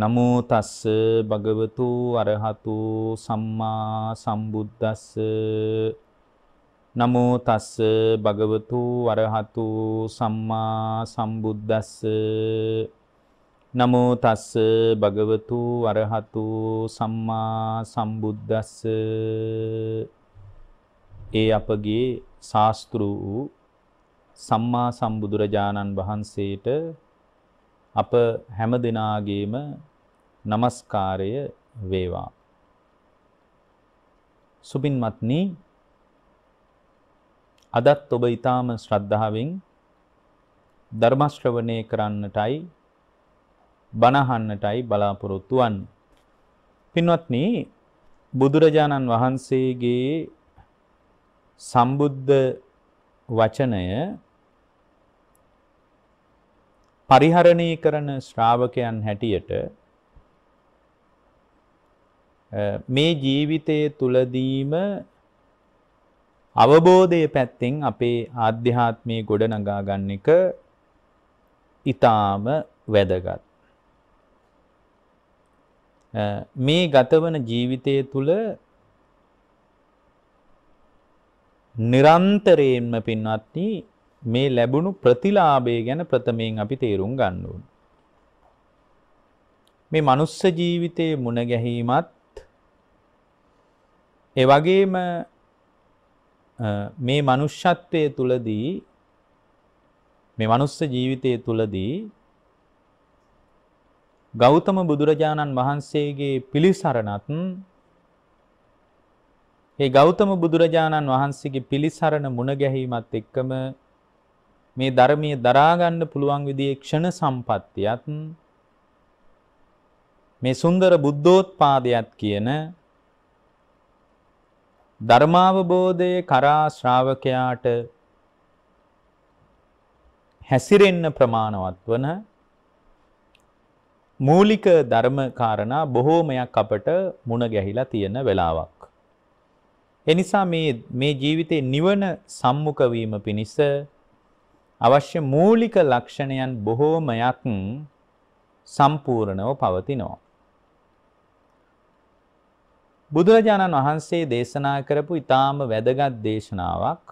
නමෝ තස්ස භගවතු අරහතු සම්මා සම්බුද්දස්ස නමෝ තස්ස භගවතු අරහතු සම්මා සම්බුද්දස්ස නමෝ තස්ස භගවතු අරහතු සම්මා සම්බුද්දස්ස ඒ අපගේ ශාස්ත්‍රු වූ සම්මා සම්බුදුරජාණන් වහන්සේට අප හැම දෙනාගේම নমස්කාරය වේවා. සුබින්මත්නි අදත් ඔබ ඊටාම ශ්‍රද්ධාවෙන් ධර්ම ශ්‍රවණය කරන්නටයි බණහන්නටයි බලාපොරොත්තු වන්නේ. පින්වත්නි බුදුරජාණන් වහන්සේගේ සම්බුද්ධ වචනය පරිහරණය කරන ශ්‍රාවකයන් හැටියට මේ ජීවිතය තුලදීම අවබෝධය පැත්තෙන් අපේ ආධ්‍යාත්මය ගොඩනගා ගන්න එක ඊටාම වැදගත්. මේ ගතවන ජීවිතය තුළ නිරන්තරයෙන්ම පින්වත්නි මේ ලැබුණු ප්‍රතිලාභය ගැන ප්‍රථමයෙන් අපි තේරුම් ගන්න ඕන. මේ මනුස්ස ජීවිතයේ මුණ ගැහිමත් ඒ වගේම මේ මනුෂ්‍යත්වයේ තුලදී මේ මනුස්ස ජීවිතයේ තුලදී ගෞතම බුදුරජාණන් වහන්සේගේ පිළිසරණත් ඒ ගෞතම බුදුරජාණන් වහන්සේගේ පිළිසරණ මුණ ගැහිමත් එක්කම මේ ධර්මයේ දරාගන්න පුළුවන් විදිහේ ක්ෂණ සම්පත්තියත් මේ සුන්දර බුද්ධෝත්පාදයත් කියන ධර්මාවබෝධයේ කරා ශ්‍රාවකයාට හැසිරෙන්න ප්‍රමාණවත් වන මූලික ධර්ම කාරණා බොහෝමයක් අපට මුණ ගැහිලා තියෙන වෙලාවක්. එනිසා මේ මේ ජීවිතේ නිවන සම්මුඛ වීම පිණිස අවශ්‍ය මූලික ලක්ෂණයන් බොහෝමයක් සම්පූර්ණව පවතිනවා. බුදුරජාණන් වහන්සේ දේශනා කරපු ඊටාම වැදගත් දේශනාවක්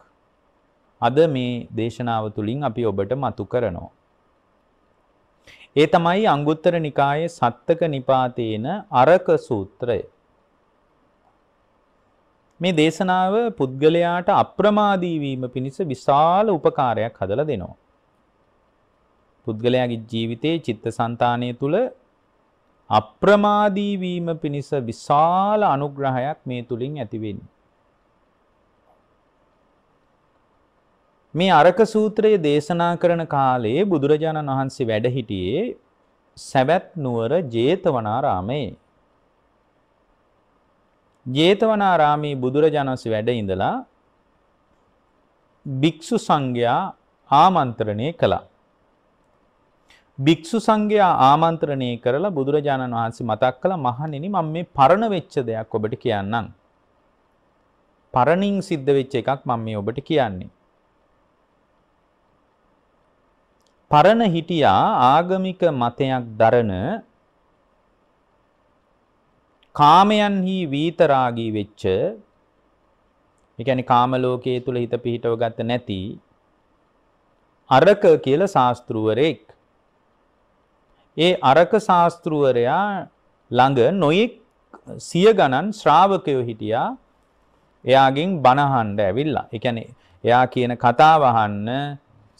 අද මේ දේශනාව තුලින් අපි ඔබට මතු කරනවා. ඒ තමයි අංගුත්තර නිකායේ සත්තක නිපාතේන අරක සූත්‍රය. මේ දේශනාව පුද්ගලයාට අප්‍රමාදී වීම පිණිස විශාල උපකාරයක් හදලා දෙනවා. පුද්ගලයාගේ ජීවිතයේ චිත්තසංතානය තුල අප්‍රමාදී වීම පිණිස විශාල අනුග්‍රහයක් මේ තුලින් ඇති වෙන්නේ. මේ අරක සූත්‍රය දේශනා කරන කාලයේ බුදුරජාණන් වහන්සේ වැඩ සිටියේ සවැත් නුවර ජේතවනාරාමයේ ජේතවනාරාමී බුදුරජාණන්ස වැඩ ඉඳලා භික්ෂු සංඝයා ආමන්ත්‍රණය කළා. භික්ෂු සංඝයා ආමන්ත්‍රණය කරලා බුදුරජාණන් වහන්සේ මතක් කළ මහණෙනි මම මේ පරණ වෙච්ච දෙයක් ඔබට කියන්නම්. පරණින් සිද්ධ වෙච්ච එකක් මම මේ ඔබට කියන්නේ. පරණ හිටියා ආගමික මතයක් දරන කාමයන්හි වීතරාගී වෙච්ච ඒ කියන්නේ කාම ලෝකයේ තුල හිත පිහිටව ගත නැති අරක කියලා ශාස්ත්‍රූවරෙක් ඒ අරක ශාස්ත්‍රූවරයා ළඟ නොයෙක් සිය ගණන් ශ්‍රාවකයෝ හිටියා එයාගෙන් බණහන්න ඇවිල්ලා. ඒ කියන්නේ එයා කියන කතාව අහන්න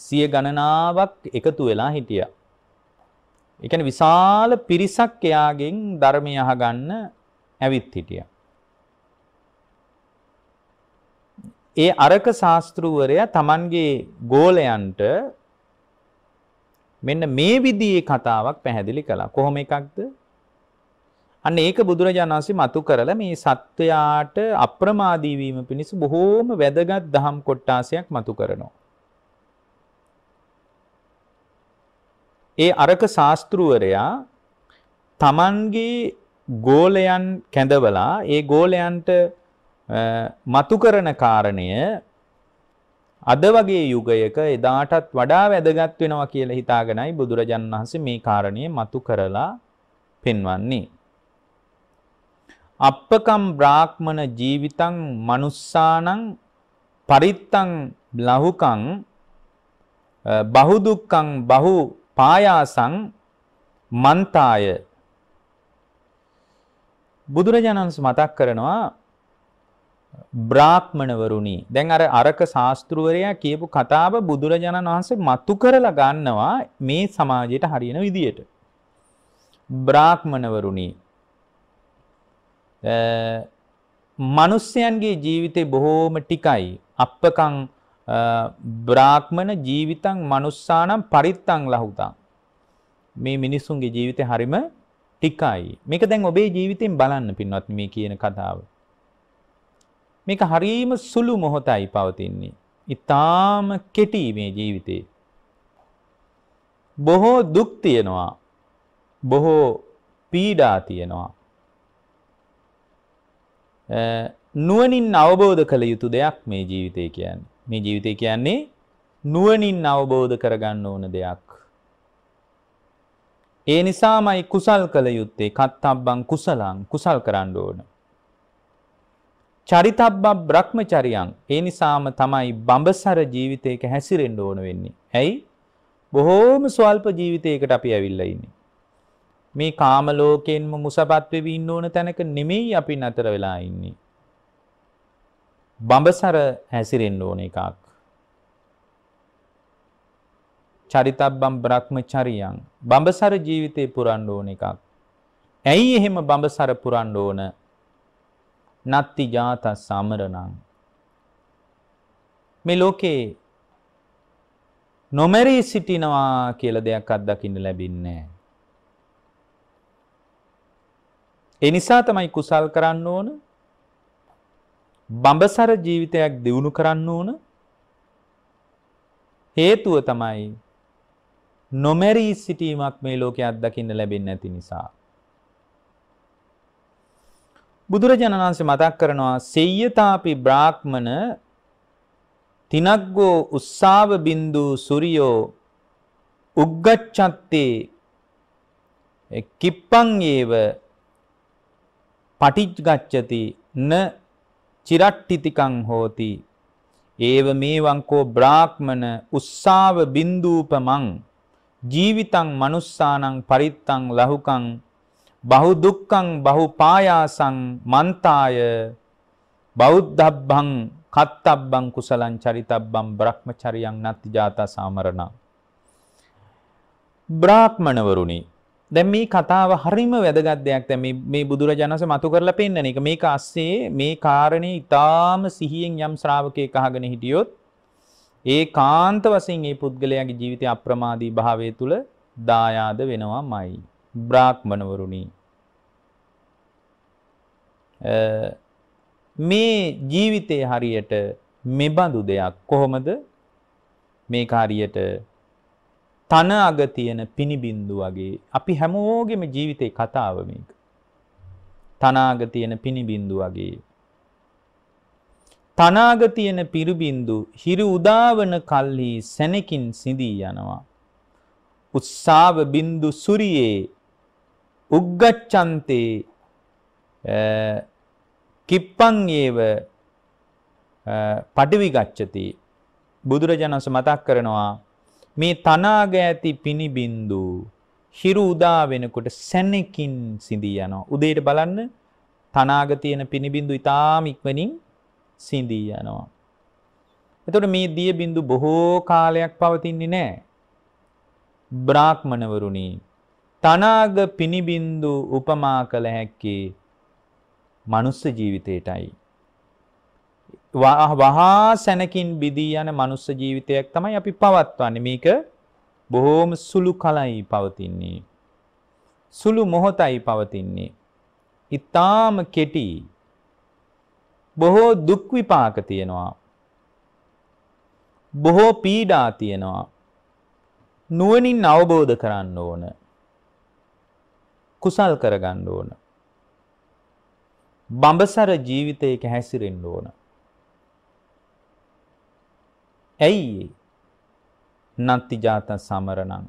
සිය ගණනාවක් එකතු වෙලා හිටියා. ඒ කියන්නේ විශාල පිරිසක් එයාගෙන් ධර්මය අහගන්න ඇවිත් හිටියා. ඒ අරක ශාස්ත්‍රූවරයා Tamanගේ ගෝලයන්ට මෙන්න මේ විදිහේ කතාවක් පැහැදිලි කළා. කොහොම එකක්ද? අන්න ඒක බුදුරජාණන් වහන්සේ මතු කරලා මේ සත්වයාට අප්‍රමාදී වීම පිණිස බොහෝම වැදගත් දහම් කොටාසයක් මතු කරනවා. ඒ අරක ශාස්ත්‍රූවරයා තමන්ගේ ගෝලයන් කැඳවලා ඒ ගෝලයන්ට මතු කරන කාරණය අද වගේ යුගයක එදාටත් වඩා වැදගත් වෙනවා කියලා හිතාගෙනයි බුදුරජාණන් වහන්සේ මේ කාරණය මතු කරලා පෙන්වන්නේ. අප්පකම් බ්‍රාහ්මණ ජීවිතං manussානං පරිත්තං ලහුකං බහුදුක්ඛං බහු පායාසං මන්තාය බුදුරජාණන්ස මතක් කරනවා බ්‍රාහ්මණවරුණි දැන් අර අරක ශාස්තෘවරයා කියපු කතාව බුදුරජාණන් වහන්සේ මතු කරලා ගන්නවා මේ සමාජයට හරියන විදියට බ්‍රාහ්මණවරුණි මනුස්සයන්ගේ ජීවිතේ බොහෝම ටිකයි අපකං බ්‍රාහ්මණ ජීවිතං මනුස්සානම් පරිත්තං ලහුතං මේ මිනිස්සුන්ගේ ජීවිතේ හරිම ටිකයි. මේක දැන් ඔබේ ජීවිතෙන් බලන්න පින්වත් මේ කියන කතාව. මේක හරීම සුළු මොහොතයි පවතින්නේ. ඊටාම කෙටි මේ ජීවිතේ. බොහෝ දුක් තියෙනවා. බොහෝ පීඩා තියෙනවා. නුවණින් අවබෝධ කළ යුතු දෙයක් මේ ජීවිතය කියන්නේ. මේ ජීවිතය කියන්නේ නුවණින් අවබෝධ කරගන්න ඕන දෙයක්. ඒ නිසාමයි කුසල් කළ යුත්තේ කත්තබ්බං කුසලං කුසල් කරන්න ඕන. චරිතබ්බ බ්‍රහ්මචරියං ඒ නිසාම තමයි බඹසර ජීවිතයක හැසිරෙන්න ඕන වෙන්නේ. ඇයි? බොහෝම ස්වල්ප ජීවිතයකට අපි ඇවිල්ලා ඉන්නේ. මේ කාම ලෝකයෙන්ම මුසපත් වෙවි ඉන්න ඕන තැනක නෙමෙයි අපි නතර වෙලා ඉන්නේ. බඹසර හැසිරෙන්න ඕන එකක්. චරිතබ්බම් බ්‍රහ්මචරියං බඹසර ජීවිතේ පුරන්න ඕන එකක්. ඇයි එහෙම බඹසර පුරන්න ඕන? නත්ති ජාත සමරණං. මේ ලෝකේ නොමරී සිටිනවා කියලා දෙයක් අත්දකින්න ලැබින්නේ නැහැ. ඒ නිසා තමයි කුසල් කරන්න ඕන. බඹසර ජීවිතයක් දියුණු කරන්න ඕන. හේතුව තමයි නොමැරී සිටීමක් මේ ලෝකේ අත්දකින්න ලැබෙන්නේ නැති නිසා. බුදුරජාණන් වහන්සේ මතක් කරනවා සෙය්‍යතාපි බ්‍රාහ්මන තිනග්ගෝ උස්සාව බින්දු සූර්යෝ උග්ගච්ඡත්තේ කිප්පං ඒව පටිච්චගච්ඡති න චිරට්ටිතිකං හෝති ඒව මේවං කෝ බ්‍රාහ්මන උස්සාව බින්දූපමං ජීවිතං manussානං පරිත්තං ලහුකං බහු දුක්ඛං බහු පායාසං මන්තාය බෞද්ධබ්බං කත්තබ්බං කුසලං චරිතබ්බං බ්‍රහ්මචරියං නත්ති ජාතා සාමරණ බ්‍රාහ්මණවරුනි දැන් මේ කතාව හරිම වැදගත් දෙයක් දැන් මේ මේ බුදුරජාණන්සේ මතු කරලා පෙන්නන එක මේක ASCII මේ කාරණේ ඊටාම සිහියෙන් යම් ශ්‍රාවකයෙක් අහගෙන හිටියොත් ඒ කාන්ත වසින් ඒ පුද්ගලයාගේ ජීවිතය අප්‍රමාදී භාවය තුළ දායාද වෙනවා මයි. බ්‍රාක්්මණවරුණි. මේ ජීවිතය හරියට මෙබඳු දෙයක් කොහොමද මේ කාරියට තන අග තියෙන පිනිබින්දු වගේ අපි හැමෝගෙම ජීවිතේ කතාව මේක. තනාග තියෙන පිනිබින්දු වගේ තනාග තියෙන පිරිබින්දු හිරු උදාවන කල්හි සැනකින් සිඳී යනවා. උත්සාව බින්දු සුරියේ උග්ගච්ඡන්තේ කිප්පං ඒව පඩවි ගච්ඡති බුදුරජාණන්ස මතක් කරනවා මේ තනාග ඇති පිනිබින්දු හිරු උදා වෙනකොට සැනකින් සිඳී යනවා. උදේට බලන්න තනාග තියෙන පිනිබින්දු ඊටාම ඉක්මනින් සිඳී යනවා. එතකොට මේ දිය බිඳු බොහෝ කාලයක් පවතින්නේ නැහැ. බ්‍රාහ්මණවරුනි තනාග පිනිබින්දු උපමා කළ හැක්කේ මනුස්ස ජීවිතයටයි. වහා සැනකින් බිදී යන මනුස්ස ජීවිතයක් තමයි අපි පවත්වන්නේ. මේක බොහෝම සුළු කලයි පවතින්නේ. සුළු මොහොතයි පවතින්නේ. ඊටාම කෙටි බොහෝ දුක් විපාක තියෙනවා. බොහෝ පීඩා තියෙනවා. නුවණින් අවබෝධ කරන්න ඕන. කුසල් කරගන්න ඕන. බඹසර ජීවිතයක හැසිරෙන්න ඕන. ඇයි නත්ති ජාත සමරණං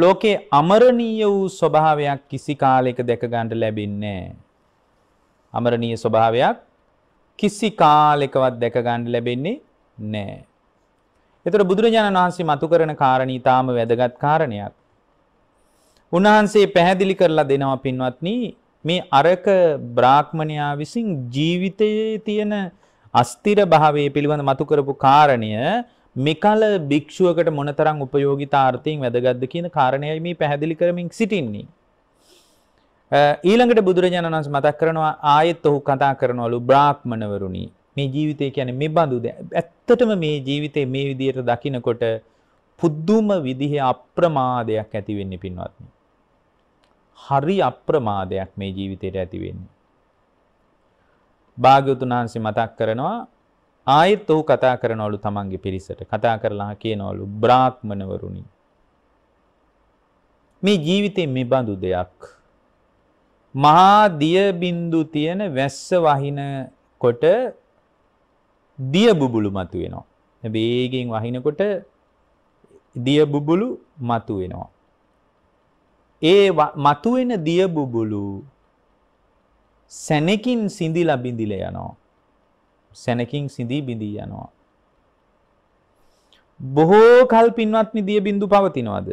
ලෝකේ අමරණීය වූ ස්වභාවයක් කිසි කාලයක දැක ගන්න ලැබෙන්නේ නැහැ. අමරණීය ස්වභාවයක් කිසි කාලෙකවත් දැක ගන්න ලැබෙන්නේ නැහැ. ඒතර බුදුරජාණන් වහන්සේ මතු කරන කාරණී ඊටාම වැදගත් කාරණයක්. උන්වහන්සේ පැහැදිලි කරලා දෙනවා පින්වත්නි මේ අරක බ්‍රාහ්මණයා විසින් ජීවිතයේ තියෙන අස්තිර භාවයේ පිළිබඳ මතු කරපු කාරණය මෙකල භික්ෂුවකට මොනතරම් උපයෝගිතාර්ථයෙන් වැදගත්ද කියන කාරණයයි මේ පැහැදිලි කරමින් සිටින්නේ. ඊළඟට බුදුරජාණන් වහන්සේ මතක් කරනවා ආයෙත් ඔහු කතා කරනවලු බ්‍රාහ්මණවරුනි මේ ජීවිතය කියන්නේ මේ බඳුද ඇත්තටම මේ ජීවිතේ මේ විදියට දකිනකොට පුදුම විදිහේ අප්‍රමාදයක් ඇති වෙන්නේ පින්වත්නි. හරි අප්‍රමාදයක් මේ ජීවිතේට ඇති වෙන්නේ. භාග්‍යවතුන් වහන්සේ මතක් කරනවා ආයෙත් ඔහු කතා කරනවලු තමන්ගේ පිරිසට කතා කරලා කියනවලු බ්‍රාහ්මණවරුනි මේ ජීවිතේ මේ බඳු දෙයක් මහා දිය බින්දු තියෙන වැස්ස වහින කොට දිය බුබුලු මතුවෙනවා. වේගෙන් වහිනකොට දිය බුබුලු මතුවෙනවා. ඒ මතුවෙන දිය බුබුලු සැනකින් සිඳිලා බිඳිලා යනවා. සැනකින් සිඳී බිඳී යනවා. බොහෝ කල් පින්වත්නි දිය බිඳු පවතිනවද?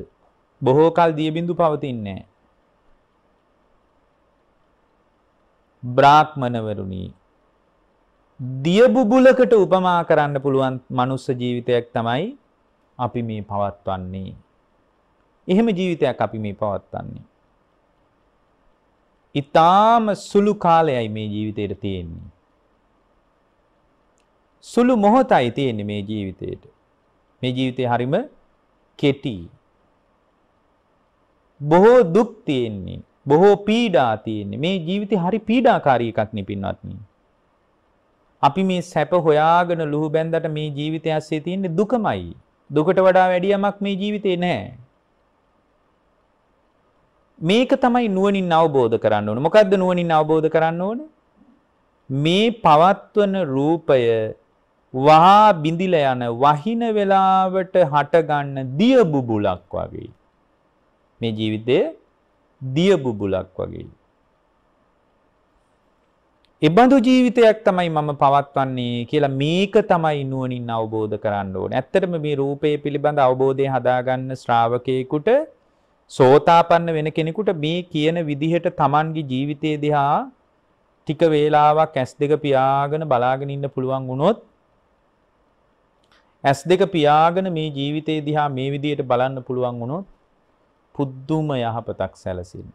බොහෝ කල් දිය බිඳු පවතින්නේ නැහැ. බ්‍රාහ්මණවරුනි දිය බුබුලකට උපමා කරන්න පුළුවන් මනුස්ස ජීවිතයක් තමයි අපි මේ පවත්වන්නේ. එහෙම ජීවිතයක් අපි මේ පවත්වන්නේ. ඊටාම සුළු කාලයයි මේ ජීවිතේට තියෙන්නේ. සුළු මොහොතයි තියෙන්නේ මේ ජීවිතේට. මේ ජීවිතේ හරිම කෙටි. බොහෝ දුක් තියෙන්නේ. බොහෝ පීඩා තියෙන්නේ. මේ ජීවිතේ හරි පීඩාකාරී එකක් නේ පින්වත්නි. අපි මේ සැප හොයාගෙන ලුහු බැඳකට මේ ජීවිතය ඇස්සේ තියෙන්නේ දුකමයි. දුකට වඩා වැඩි යමක් මේ ජීවිතේ නැහැ. මේක තමයි නුවණින් අවබෝධ කරන්න ඕනේ. මොකද්ද නුවණින් අවබෝධ කරන්න ඕනේ? මේ පවත්වන රූපය වහා බිඳිල යන වහින වෙලාවට හටගන්න දිය බුබුලක් වගේ. මේ ජීවිතයේ දිය බුබුලක් වගේ. එබඳු ජීවිතයක් තමයි මම පවත්වන්නේ කියලා මේක තමයි නුවණින් අවබෝධ කරන්න ඕනේ. ඇත්තටම මේ රූපයේ පිළිබඳ අවබෝධය හදාගන්න ශ්‍රාවකයෙකුට සෝතාපන්න වෙන කෙනෙකුට මේ කියන විදිහට Tamanගේ ජීවිතය දිහා ටික වේලාවක් ඇස් දෙක පියාගෙන බලාගෙන ඉන්න පුළුවන් වුණොත් ඇස් දෙක පියාගෙන මේ ජීවිතය දිහා මේ විදිහට බලන්න පුළුවන් වුණොත් පුද්දුම යහපතක් සැලසින්.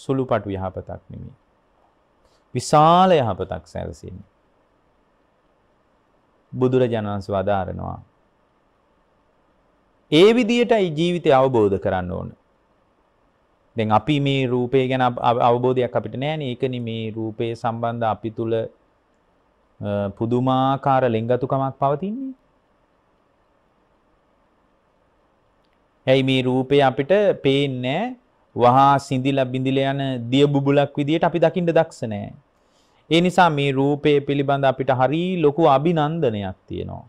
සුළුපටු යහපතක් නෙමේ. විශාල යහපතක් සැලසින්. බුදුරජාණන්ස වදාරනවා. ඒ විදියටයි ජීවිතය අවබෝධ කරන්න ඕන. දැන් අපි මේ රූපය ගැන අවබෝධයක් අපිට නෑනේ. ඒකනි මේ රූපයේ සම්බන්ධ අපි තුල පුදුමාකාර ලෙන්ගතුකමක් පවතින්නේ. ඇයි මේ රූපය අපිට පේන්නේ වහා සිඳිලා බිඳිලා යන දිය බුබුලක් විදියට අපි දකින්න දක්ෂ නැහැ. ඒ නිසා මේ රූපය පිළිබඳ අපිට හරි ලොකු අභිනන්දනයක් තියෙනවා.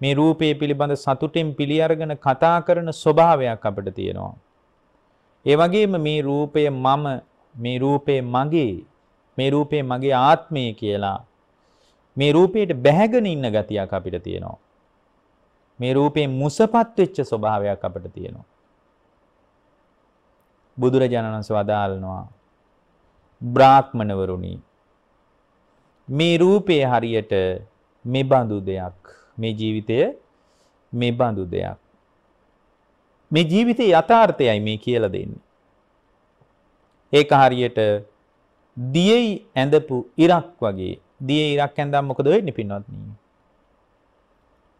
මේ රූපය පිළිබඳ සතුටින් පිළි අරගෙන කතා කරන ස්වභාවයක් අපිට තියෙනවා. ඒ වගේම මේ රූපය මම මේ රූපය මගේ මේ රූපය මගේ ආත්මය කියලා මේ රූපයට බැහැගෙන ඉන්න ගතියක් අපිට තියෙනවා. මේ රූපේ මුසපත් වෙච්ච ස්වභාවයක් අපිට තියෙනවා. බුදුරජාණන් වහන්සේ වදාළනවා බ්‍රාහ්මණවරුනි මේ රූපය හරියට මේ බඳු දෙයක් මේ ජීවිතය මේ බඳු දෙයක් මේ ජීවිතේ යථාර්ථයයි මේ කියලා දෙන්නේ. ඒක හරියට දියයි ඇඳපු ඉරක් වගේ දියේ ඉරක් ඇඳන් මොකද වෙන්නේ පින්වත්නි?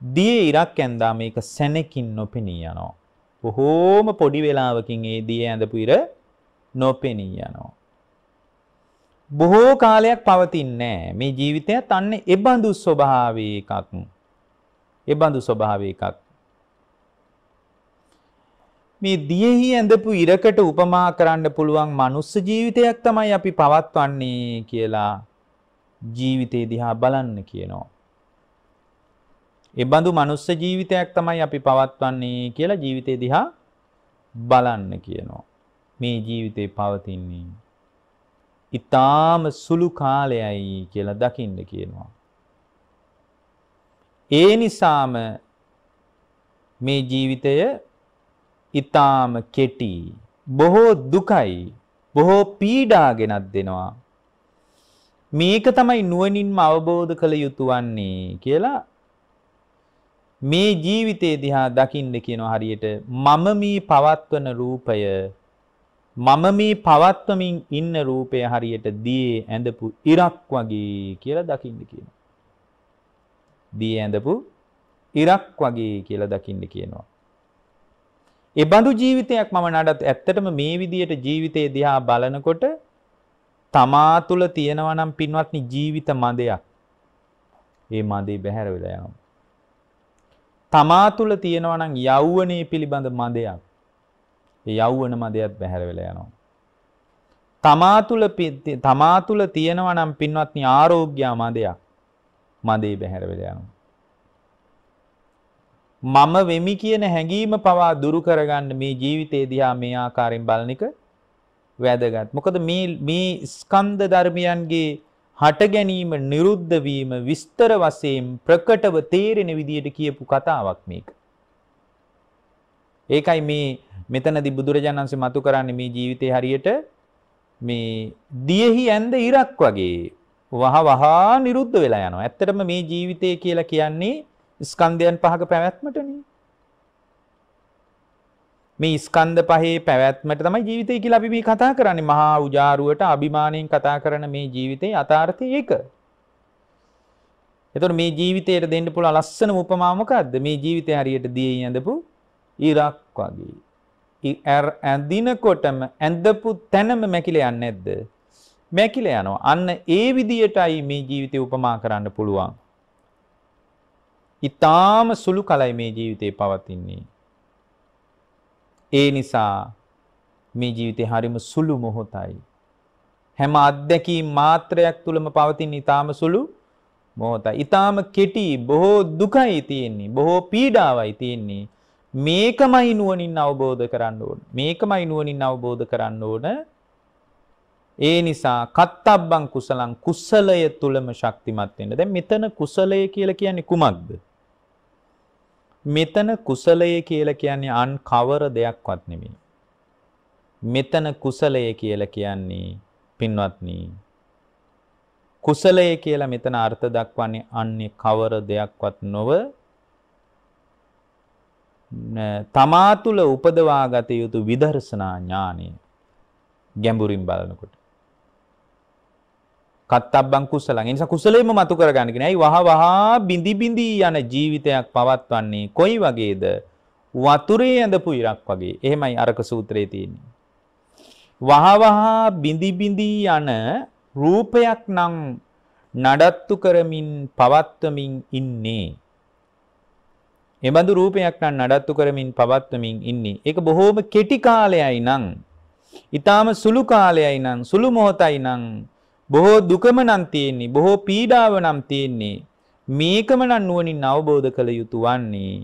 දිය ඉරක් ඇන්දා මේක සැනකින් නොපෙනී යනවා. බොහෝම පොඩි වෙලාවකින් ඒ දිය ඇඳපු ඉර නොපෙනී යනවා. බොහෝ කාලයක් පවතින්නේ මේ ජීවිතයත් අන්න එබඳු ස්වභාවයේ එකක්. එබඳු ස්වභාවයේ එකක්. මේ දියෙහි ඇඳපු ඉරකට උපමා කරන්න පුළුවන් මනුස්ස ජීවිතයක් තමයි අපි පවත්වන්නේ කියලා ජීවිතේ දිහා බලන්න කියනවා. එබඳු මනුස්ස ජීවිතයක් තමයි අපි පවත්වන්නේ කියලා ජීවිතය දිහා බලන්න කියනවා. මේ ජීවිතේ පවතින්නේ. ඊටාම සුළු කාලයයි කියලා දකින්න කියනවා. ඒ නිසාම මේ ජීවිතය ඊටාම කෙටි බොහෝ දුකයි බොහෝ පීඩා ගෙනත් දෙනවා මේක තමයි නුවණින්ම අවබෝධ කළ යුතු වන්නේ කියලා මේ ජීවිතේ දිහා දකින්න කියනවා හරියට මම මේ පවත්වන රූපය මම මේ පවත්වමින් ඉන්න රූපය හරියට දියේ ඇඳපු ඉරක් වගේ කියලා දකින්න කියනවා. දියේ ඇඳපු ඉරක් වගේ කියලා දකින්න කියනවා. ඒ බඳු ජීවිතයක් මම නඩත් ඇත්තටම මේ විදියට ජීවිතේ දිහා බලනකොට තමා තුළ තියෙනවා නම් පින්වත්නි ජීවිත මදයක්. ඒ මදේ බැහැර වෙලා යනවා. තමා තුළ තියෙනවා නම් යෞවනයේ පිළිබඳ මදයක්. ඒ යෞවන මදයත් බැහැර වෙලා යනවා. තමා තුළ තමා තුළ තියෙනවා නම් පින්වත්නි ආරෝග්‍ය මදයක්. මදේ බැහැර වෙලා යනවා. මම වෙමි කියන හැඟීම පවා දුරු කරගන්න මේ ජීවිතේ දිහා මේ ආකාරයෙන් බලන එක වැදගත්. මොකද මේ මේ ස්කන්ධ ධර්මයන්ගේ හට ගැනීම නිරුද්ධ වීම විස්තර වශයෙන් ප්‍රකටව තේරෙන විදියට කියපු කතාවක් මේක. ඒකයි මේ මෙතනදී බුදුරජාණන් වහන්සේ මතු කරන්නේ මේ ජීවිතේ හරියට මේ දියෙහි ඇඳ ඉරක් වගේ වහ වහා නිරුද්ධ වෙලා යනවා. ඇත්තටම මේ ජීවිතය කියලා කියන්නේ ස්කන්ධයන් පහක පැවැත්මටනේ. මේ ස්කන්ධ පහේ පැවැත්මට තමයි ජීවිතය කියලා අපි මේ කතා කරන්නේ මහා උජාරුවට අභිමාණයෙන් කතා කරන මේ ජීවිතේ යථාර්ථය ඒක. එතකොට මේ ජීවිතයට දෙන්න පුළුවන් ලස්සනම උපමා මොකද්ද? මේ ජීවිතය හරියට දියේ ඇඳපු ඉරක් වගේ. ඉර ඇඳිනකොටම ඇඳපු තැනම මැකිලා යන්නේ නැද්ද? මැකිලා යනවා. අන්න ඒ විදියටයි මේ ජීවිතය උපමා කරන්න පුළුවන්. ඊටාම සුළු කලයි මේ ජීවිතේ පවතින්නේ. ඒ නිසා මේ ජීවිතේ හරිම සුළු මොහොතයි. හැම අත්දැකීම් මාත්‍රයක් තුලම පවතින ඊටාම සුළු මොහොතයි. ඊටාම කෙටි බොහෝ දුකයි තියෙන්නේ. බොහෝ පීඩාවයි තියෙන්නේ. මේකමයි නුවණින් අවබෝධ කරන්න ඕන. මේකමයි නුවණින් අවබෝධ කරන්න ඕන. ඒ නිසා කත්තබ්බං කුසලං කුසලය තුලම ශක්තිමත් වෙන්න. දැන් මෙතන කුසලය කියලා කියන්නේ කුමක්ද? මෙතන කුසලය කියලා කියන්නේ අන් කවර දෙයක්වත් නෙමෙයි. මෙතන කුසලය කියලා කියන්නේ පින්වත්නි කුසලය කියලා මෙතන අර්ථ දක්වන්නේ අන්නේ කවර දෙයක්වත් නොව තමා තුළ උපදවා ගත යුතු විදර්ශනා ඥානය ගැඹුරින් බලනකොට කත්තබ්බං කුසලං. ඒ නිසා කුසලෙම මතු කරගන්න කියන. ඇයි වහ වහා බිඳි බිඳි යන ජීවිතයක් පවත්වන්නේ කොයි වගේද? වතුරේ ඇඳපු ඉරක් වගේ. එහෙමයි අරක සූත්‍රයේ තියෙන්නේ. වහ වහා බිඳි බිඳි යන රූපයක් නම් නඩත්තු කරමින් පවත්වමින් ඉන්නේ. එබඳු රූපයක් නම් නඩත්තු කරමින් පවත්වමින් ඉන්නේ. ඒක බොහෝම කෙටි කාලයයි නම්, ඊටාම සුළු කාලයයි නම්, සුළු මොහොතයි නම් බොහෝ දුකම නම් තියෙන්නේ, බොහෝ පීඩාව නම් තියෙන්නේ. මේකම නම් නුවණින් අවබෝධ කළ යුතු වන්නේ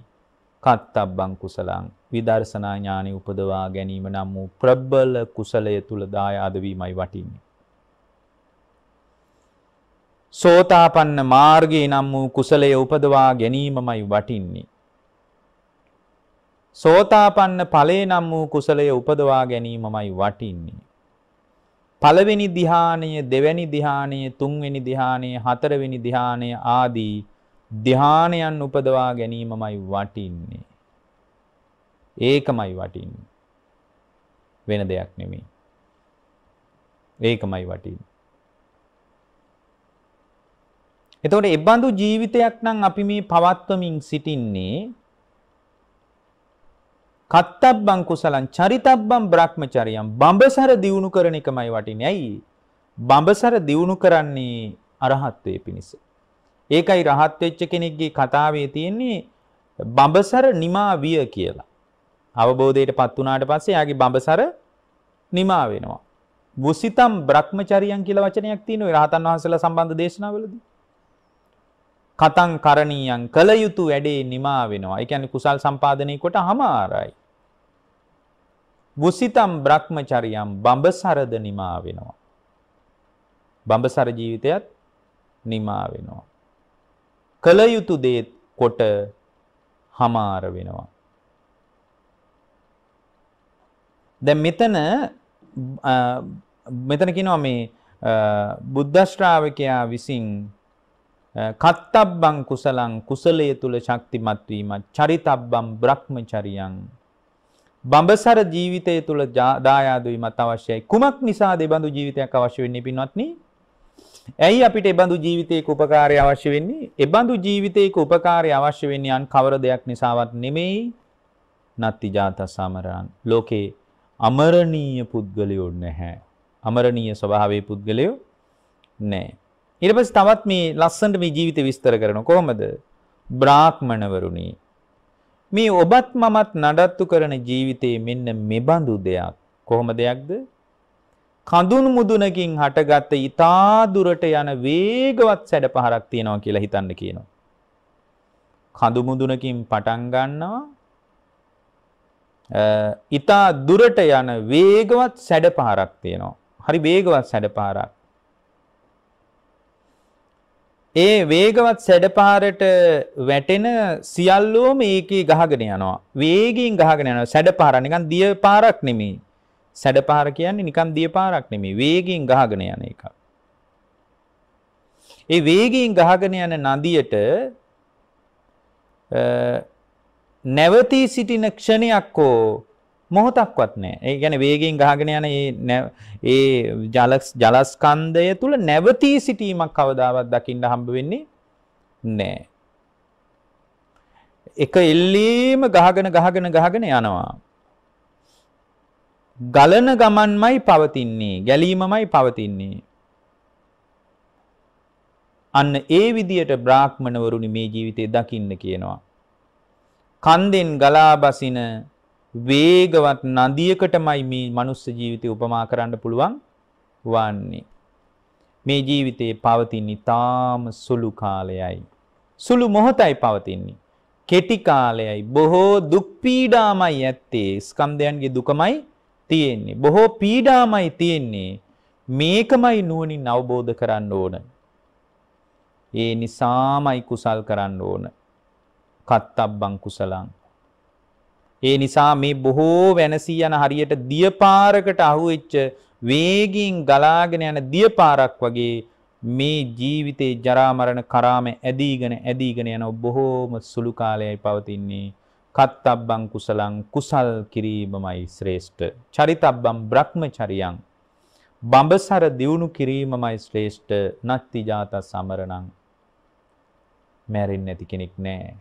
කත්තබ්බං කුසලං විදර්ශනා ඥානෙ උපදවා ගැනීම නම් වූ ප්‍රබල කුසලය තුල දායාද වීමයි වටින්නේ. සෝතාපන්න මාර්ගයේ නම් වූ කුසලය උපදවා ගැනීමමයි වටින්නේ. සෝතාපන්න ඵලයේ නම් වූ කුසලය උපදවා ගැනීමමයි වටින්නේ. පළවෙනි ධ්‍යානය, දෙවැනි ධ්‍යානය, තුන්වෙනි ධ්‍යානය, හතරවෙනි ධ්‍යානය ආදී ධ්‍යානයන් උපදවා ගැනීමමයි වටින්නේ. ඒකමයි වටින්නේ. වෙන දෙයක් නෙමෙයි. ඒකමයි වටින්නේ. එතකොට ඒ බඳු ජීවිතයක් නම් අපි මේ පවත්වමින් සිටින්නේ කත්තබ්බං කුසලං චරිතබ්බං බ්‍රහ්මචරියම් බඹසර දියුණු කරන එකමයි වටින්නේ. ඇයි? බඹසර දියුණු කරන්නේ අරහත්ත්වයේ පිණිස. ඒකයි රහත් වෙච්ච කෙනෙක්ගේ කතාවේ තියෙන්නේ බඹසර නිමා විය කියලා. අවබෝධයටපත් වුණාට පස්සේ යාගේ බඹසර නිමා වෙනවා. වුසිතම් බ්‍රහ්මචරියන් කියලා වචනයක් තියෙනවා රහතන් වහන්සේලා සම්බන්ධ දේශනාවලදී. කතං කරණීයන් කළ යුතු වැඩේ නිමා වෙනවා. ඒ කියන්නේ කුසල් සම්පාදනය කොට හමාරයි. බුසිතම් බ්‍රහ්මචරියම් බඹසරද නිමා වෙනවා. බඹසර ජීවිතයත් නිමා වෙනවා. කළ යුතු දේ කොට හමාර වෙනවා. දැන් මෙතන මෙතන කියනවා මේ බුද්ධ ශ්‍රාවකයා විසින් කත්තබ්බං කුසලං කුසලය තුල ශක්තිමත් වීමත් චරිතබ්බං බ්‍රහ්මචරියං බඹසර ජීවිතය තුළ දායාද වීමත් අවශ්‍යයි. කුමක් නිසාද ඒ බඳු ජීවිතයක් අවශ්‍ය වෙන්නේ පින්වත්නි? ඇයි අපිට ඒ බඳු ජීවිතයක උපකාරය අවශ්‍ය වෙන්නේ? ඒ බඳු ජීවිතයක උපකාරය අවශ්‍ය වෙන්නේ අන් කවර දෙයක් නිසාවත් නෙමෙයි. නත්ති ජාත සමරන්. ලෝකේ අමරණීය පුද්ගලයෝ නැහැ. අමරණීය ස්වභාවයේ පුද්ගලයෝ නැහැ. ඊට පස්සේ තවත් මේ ලස්සනට මේ ජීවිතය විස්තර කරනවා කොහොමද? බ්‍රාහ්මණවරුනි මේ ඔබත් මමත් නඩත්තු කරන ජීවිතයේ මෙන්න මෙබඳු දෙයක් කොහොම දෙයක්ද? කඳුන් මුදුනකින් හටගත් ඊතා දුරට යන වේගවත් සැඩපහරක් තියෙනවා කියලා හිතන්න කියනවා. කඳු මුදුනකින් පටන් ගන්නවා ඊතා දුරට යන වේගවත් සැඩපහරක් තියෙනවා. හරි වේගවත් සැඩපහරක්. ඒ වේගවත් සැඩපාරට වැටෙන සියල්ලෝම ඒකේ ගහගෙන යනවා. වේගයෙන් ගහගෙන යනවා. සැඩපාර නිකන් දිය පාරක් නෙමෙයි. සැඩපාර කියන්නේ නිකන් දිය පාරක් නෙමෙයි. වේගයෙන් ගහගෙන යන එකක්. ඒ වේගයෙන් ගහගෙන යන නදියට නැවතී සිටින ක්ෂණයක් හෝ මොහොතක්වත් නෑ. ඒ කියන්නේ වේගයෙන් ගහගෙන යන ඒ ඒ ජලස් ජලස්කන්ධය තුල නැවතී සිටීමක් කවදාවත් දකින්න හම්බ වෙන්නේ නෑ. එක එල්ලීම ගහගෙන ගහගෙන ගහගෙන යනවා. ගලන ගමන්මයි පවතින්නේ ගැලීමමයි පවතින්නේ අන්න ඒ විදියට බ්‍රාහ්මණවරුනි මේ ජීවිතේ දකින්න කියනවා කන්දෙන් ගලා බසින වේගවත් නදියකටමයි මේ මනුස්ස ජීවිතය උපමා කරන්න පුළුවන් වන්නේ. මේ ජීවිතයේ පවතින්නේ තාම සුළු කාලයයි. සුළු මොහොතයි පවතින්නේ. කෙටි කාලයයි බොහෝ දුක් පීඩාමයි ඇත්තේ ස්කන්ධයන්ගේ දුකමයි තියෙන්නේ බොහෝ පීඩාමයි තියෙන්නේ මේකමයි නුවණින් අවබෝධ කරන්න ඕන ඒ නිසාමයි කුසල් කරන්න ඕන කත්තබ්බං කුසලං ඒ නිසා මේ බොහෝ වෙනසී යන හරියට දියපාරකට අහුවෙච්ච වේගින් ගලාගෙන යන දියපාරක් වගේ මේ ජීවිතේ ජරා මරණ කරාම ඇදීගෙන ඇදීගෙන යන බොහෝම සුළු කාලයයි පවතින්නේ. කත්තබ්බං කුසලං කුසල් කිරීමමයි ශ්‍රේෂ්ඨ. චරිතබ්බං බ්‍රහ්මචරියං. බඹසර දියුණු කිරීමමයි ශ්‍රේෂ්ඨ. නත්ති ජාත සමරණං. මැරෙන්නේ නැති කෙනෙක් නෑ.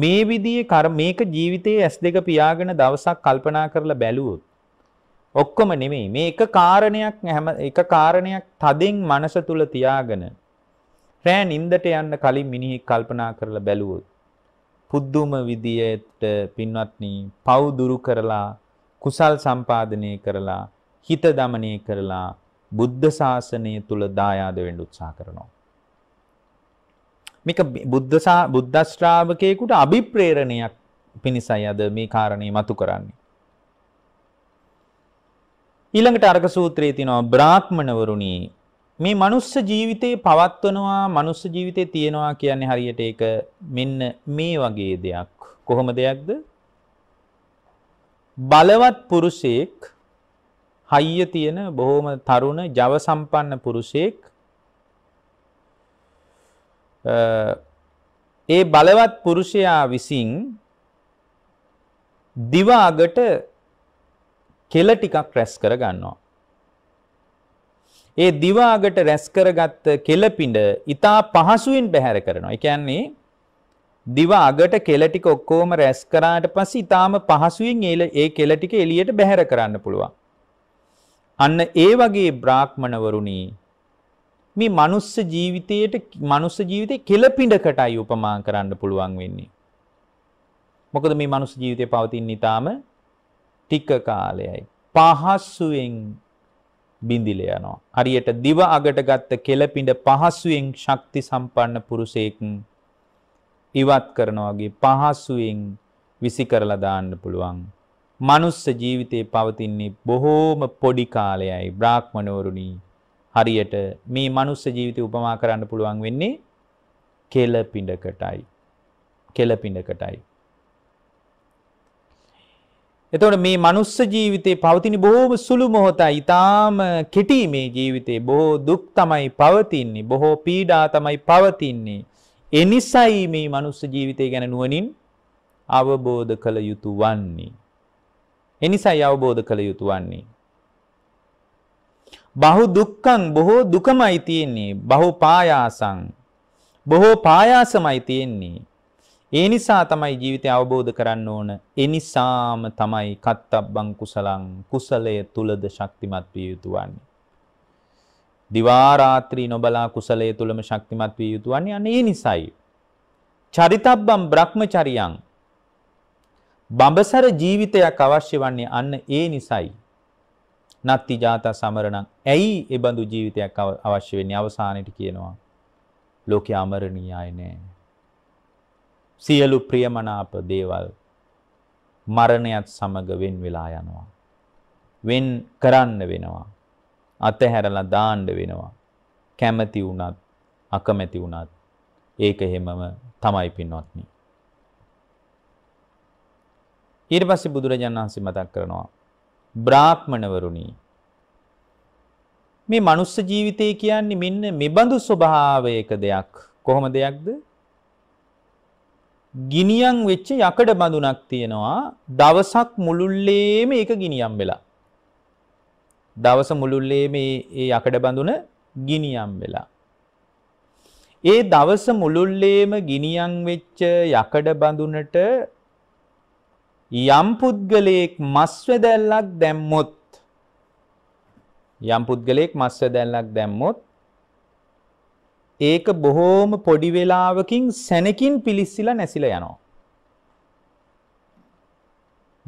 මේ විදිහේ කර්ම මේක ජීවිතයේ ඇස් දෙක පියාගෙන දවසක් කල්පනා කරලා බැලුවොත් ඔක්කොම නෙමෙයි මේ එක කාරණයක් හැම එක කාරණයක් තදින් මනස තුල තියාගෙන රෑ නින්දට යන්න කලින් මිනිහි කල්පනා කරලා බැලුවොත් පුදුම විදියට පින්වත්නි පව් දුරු කරලා කුසල් සම්පාදනය කරලා හිත දමනය කරලා බුද්ධ ශාසනය තුල දායාද වෙන්න උත්සාහ කරනවා මේක බුද්ධසා බුද්ධ ශ්‍රාවකයෙකුට අභිප්‍රේරණයක් පිණිසයි අද මේ කාරණේ මතු කරන්නේ. ඊළඟට අර්ග සූත්‍රයේ තියෙනවා බ්‍රාහ්මණවරුනි මේ මනුස්ස ජීවිතේ පවත්වනවා මනුස්ස ජීවිතේ තියනවා කියන්නේ හරියට ඒක මෙන්න මේ වගේ දෙයක්. කොහොම දෙයක්ද? බලවත් පුරුෂයෙක් හයිය තියෙන බොහොම තරුණ ජව සම්පන්න පුරුෂයෙක් ඒ බලවත් පුරුෂයා විසින් දිව අගට කෙල ටිකක් රැස් කර ගන්නවා. ඒ දිව අගට රැස් කරගත්ත කෙල පිඬ ඊටා පහසුවෙන් බැහැර කරනවා. ඒ කියන්නේ දිව අගට කෙල ටික ඔක්කොම රැස් කරාට පස්සේ ඊටාම පහසුවෙන් ඒ කෙල ටික එළියට බැහැර කරන්න පුළුවන්. අන්න ඒ වගේ බ්‍රාහ්මණවරුනි මේ මනුස්ස ජීවිතයට මනුස්ස ජීවිතේ කෙලපිඬකටයි උපමා කරන්න පුළුවන් වෙන්නේ. මොකද මේ මනුස්ස ජීවිතේ පවතින ඊටාම ටික කාලයයි. පහසුවෙන් බිඳිල යනවා. හරියට දිව අගට ගත්ත කෙලපිඬ පහසුවෙන් ශක්ති සම්පන්න පුරුෂයෙක් ඉවත් කරනවා වගේ පහසුවෙන් විසි කරලා දාන්න පුළුවන්. මනුස්ස ජීවිතේ පවතින්නේ බොහෝම පොඩි කාලයයි බ්‍රාහ්මණවරුනි හරියට මේ මනුස්ස ජීවිතය උපමා කරන්න පුළුවන් වෙන්නේ කෙල පිඬකටයි. කෙල පිඬකටයි. එතකොට මේ මනුස්ස ජීවිතේ පවතින බොහෝම සුළු මොහොතයි. ඊටාම කෙටි මේ ජීවිතේ බොහෝ දුක් තමයි පවතින්නේ. බොහෝ පීඩා තමයි පවතින්නේ. එනිසයි මේ මනුස්ස ජීවිතය ගැන නුවණින් අවබෝධ කළ යුතු වන්නේ. එනිසයි අවබෝධ කළ යුතු වන්නේ. බහු දුක්ඛං බොහෝ දුකමයි තියෙන්නේ. බහු පායාසං බොහෝ පායාසමයි තියෙන්නේ. ඒ නිසා තමයි ජීවිතය අවබෝධ කරන්න ඕන. ඒ නිසාම තමයි කත්තබ්බං කුසලං කුසලය තුලද ශක්තිමත් විය යුතු වන්නේ. දිවා රාත්‍රී නොබලා කුසලයේ තුලම ශක්තිමත් විය යුතු වන්නේ අන්න ඒ නිසයි. චරිතබ්බම් බ්‍රහ්මචරියං බඹසර ජීවිතයක් අවශ්‍ය වන්නේ අන්න ඒ නිසයි. නත්ති ජාත සමරණං ඇයි ඒ බඳු ජීවිතයක් අවශ්‍ය වෙන්නේ අවසානයේට කියනවා ලෝකේ අමරණීයයි නෑ සියලු ප්‍රියමනාප දේවල් මරණයත් සමග වෙන් වෙලා යනවා වෙන් කරන්න වෙනවා අතහැරලා දාන්න වෙනවා කැමති වුණත් අකමැති වුණත් ඒක හැමම තමයි පින්වත්නි ඊට පස්සේ බුදුරජාණන් වහන්සේ මතක් කරනවා බ්‍රාහ්මණවරුනි මේ මනුස්ස ජීවිතය කියන්නේ මෙන්න මෙබඳු ස්වභාවයක දෙයක්. කොහොම දෙයක්ද? ගිනියම් වෙච්ච යකඩ බඳුනක් තියෙනවා. දවසක් මුළුල්ලේම ඒක ගිනියම් වෙලා. දවස මුළුල්ලේම මේ යකඩ බඳුන ගිනියම් වෙලා. ඒ දවස මුළුල්ලේම ගිනියම් වෙච්ච යකඩ බඳුනට යම් පුද්ගලයෙක් මස්වැදැල්ලක් දැම්මොත් යම් පුද්ගලයෙක් මස්වැදැල්ලක් දැම්මොත් ඒක බොහෝම පොඩි වෙලාවකින් සැනකින් පිලිස්සිලා නැසිලා යනවා.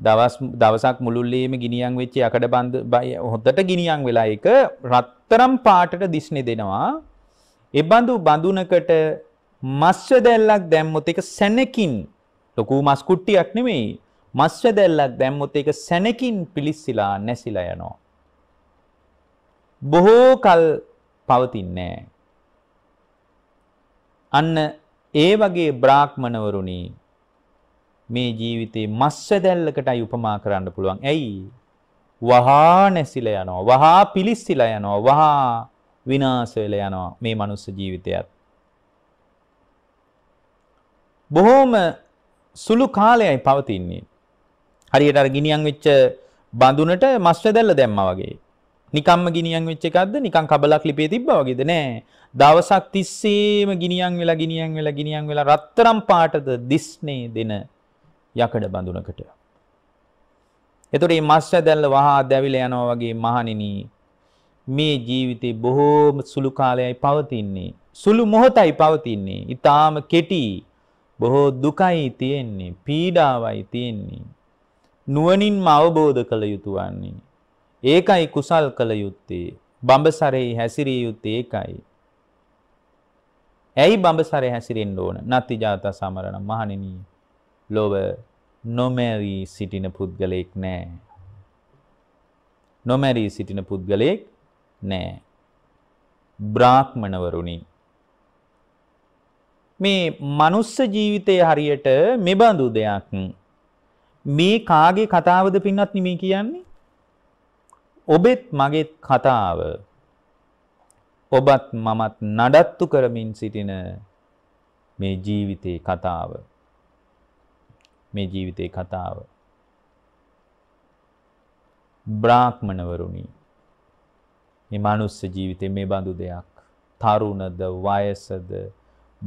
දවස් දවසක් මුළුල්ලේම ගිනියම් වෙච්ච යකඩ බඳ හොද්දට ගිනියම් වෙලා ඒක රත්තරම් පාටට දිස්නේ දෙනවා. ඒ බඳු බඳුනකට මස්වැදැල්ලක් දැම්මොත් ඒක සැනකින් ලොකු මස් කුට්ටියක් නෙමෙයි මස් වැදැල්ලක් දැම්මොත් ඒක සැනකින් පිලිස්සලා නැසිලා යනවා. බොහෝ කල් පවතින්නේ අන්න ඒ වගේ බ්‍රාහ්මණවරුනි මේ ජීවිතේ මස් වැදැල්ලකටයි උපමා කරන්න පුළුවන්. ඇයි? වහා නැසිලා යනවා. වහා පිලිස්සලා යනවා. වහා විනාශ වෙලා යනවා මේ මනුස්ස ජීවිතයත්. බොහෝම සුළු කාලයයි පවතින්නේ. හරියට අර ගිනියම් වෙච්ච බඳුනට මස් වැදල්ල දැම්මා වගේ. නිකම්ම ගිනියම් වෙච්ච එකක්ද නිකන් කබලක් ලිපේ තිබ්බා වගේද නෑ. දවසක් තිස්සේම ගිනියම් වෙලා ගිනියම් වෙලා ගිනියම් වෙලා රත්තරම් පාටද දිස්නේ දෙන යකඩ බඳුනකට. එතකොට මේ මස් වැදල්ල වහා දැවිලා යනවා වගේ මහණෙනි මේ ජීවිතේ බොහෝම සුළු කාලයයි පවතින්නේ. සුළු මොහොතයි පවතින්නේ. ඊටාම කෙටි. බොහෝ දුකයි තියෙන්නේ. පීඩාවයි තියෙන්නේ. නුවණින්ම අවබෝධ කළ යුතු වන්නේ. ඒකයි කුසල් කළ යුත්තේ. බඹසරෙහි හැසිරිය යුත්තේ ඒකයි. ඇයි බඹසරේ හැසිරෙන්න ඕන? නත්ති ජාත සමරණ මහණෙනි. ලොව නොමැරි සිටින පුද්ගලෙක් නෑ. නොමැරී සිටින පුද්ගලයෙක් නෑ. බ්‍රාහ්මණවරුනි මේ මනුස්ස ජීවිතය හරියට මෙබඳු දෙයක් මේ කාගේ කතාවද පින්නත් නෙමේ කියන්නේ. ඔබෙත් මගේත් කතාව ඔබත් මමත් නඩත්තු කරමින් සිටින මේ ජීවිතේ කතාව මේ ජීවිතේ කතාව බ්‍රාහ්මණවරුනි මේ මානුෂ ජීවිතේ මේ බඳු දෙයක් තරුණද වයසද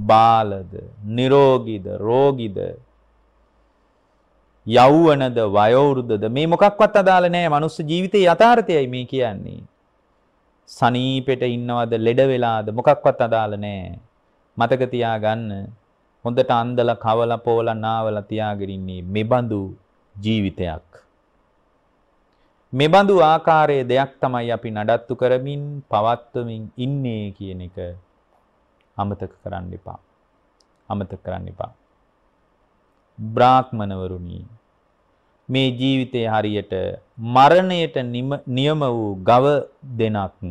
බාලද නිරෝගීද රෝගීද යෞවනද වයෝවෘද්ධද මේ මොකක්වත් අදාළ නෑ මනුස්ස ජීවිතයේ යථාර්ථයයි මේ කියන්නේ. සනීපෙට ඉන්නවද ලෙඩ වෙලාද මොකක්වත් අදාළ නෑ. මතක තියාගන්න හොඳට අන්දල කවල පෝල නාවල තියාගෙන ඉන්නේ මෙබඳු ජීවිතයක්. මෙබඳු ආකාරයේ දෙයක් තමයි අපි නඩත්තු කරමින් පවත්වමින් ඉන්නේ කියන එක අමතක කරන්න එපා. අමතක කරන්න එපා. බ්‍රාහ්මණවරුනි මේ ජීවිතේ හරියට මරණයට නියම වූ ගව දෙනක්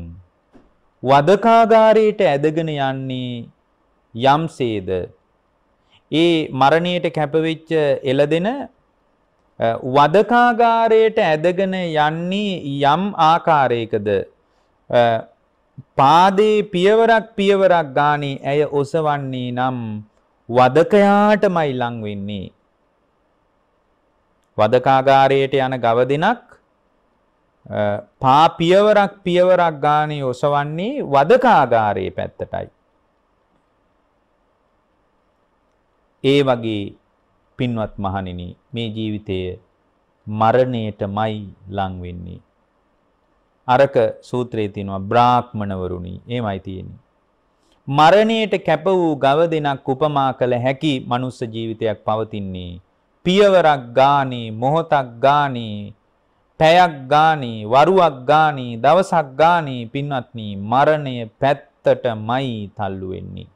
වදකාගාරයට ඇදගෙන යන්නේ යම්සේද ඒ මරණයට කැපවෙච්ච එළදෙන වදකාගාරයට ඇදගෙන යන්නේ යම් ආකාරයකද පාදේ පියවරක් පියවරක් ගානේ ඇය ඔසවන්නේ නම් වදකයාටමයි ලං වෙන්නේ වදකාගාරයට යන ගවදිනක් පා පියවරක් පියවරක් ගානේ ඔසවන්නේ වදකාගාරයේ පැත්තටයි. ඒ වගේ පින්වත් මහණෙනි මේ ජීවිතය මරණයටමයි ලං වෙන්නේ. අරක සූත්‍රයේ තියෙනවා බ්‍රාහ්මණවරුනි එමයයි තියෙන්නේ. මරණයට කැප වූ ගව දෙනක් උපමා කළ හැකි මනුස්ස ජීවිතයක් පවතින්නේ පියවරක් ගානේ මොහොතක් ගානේ පැයක් ගානේ වරුවක් ගානේ දවසක් ගානේ පින්වත්නි මරණය පැත්තටමයි තල්ලු වෙන්නේ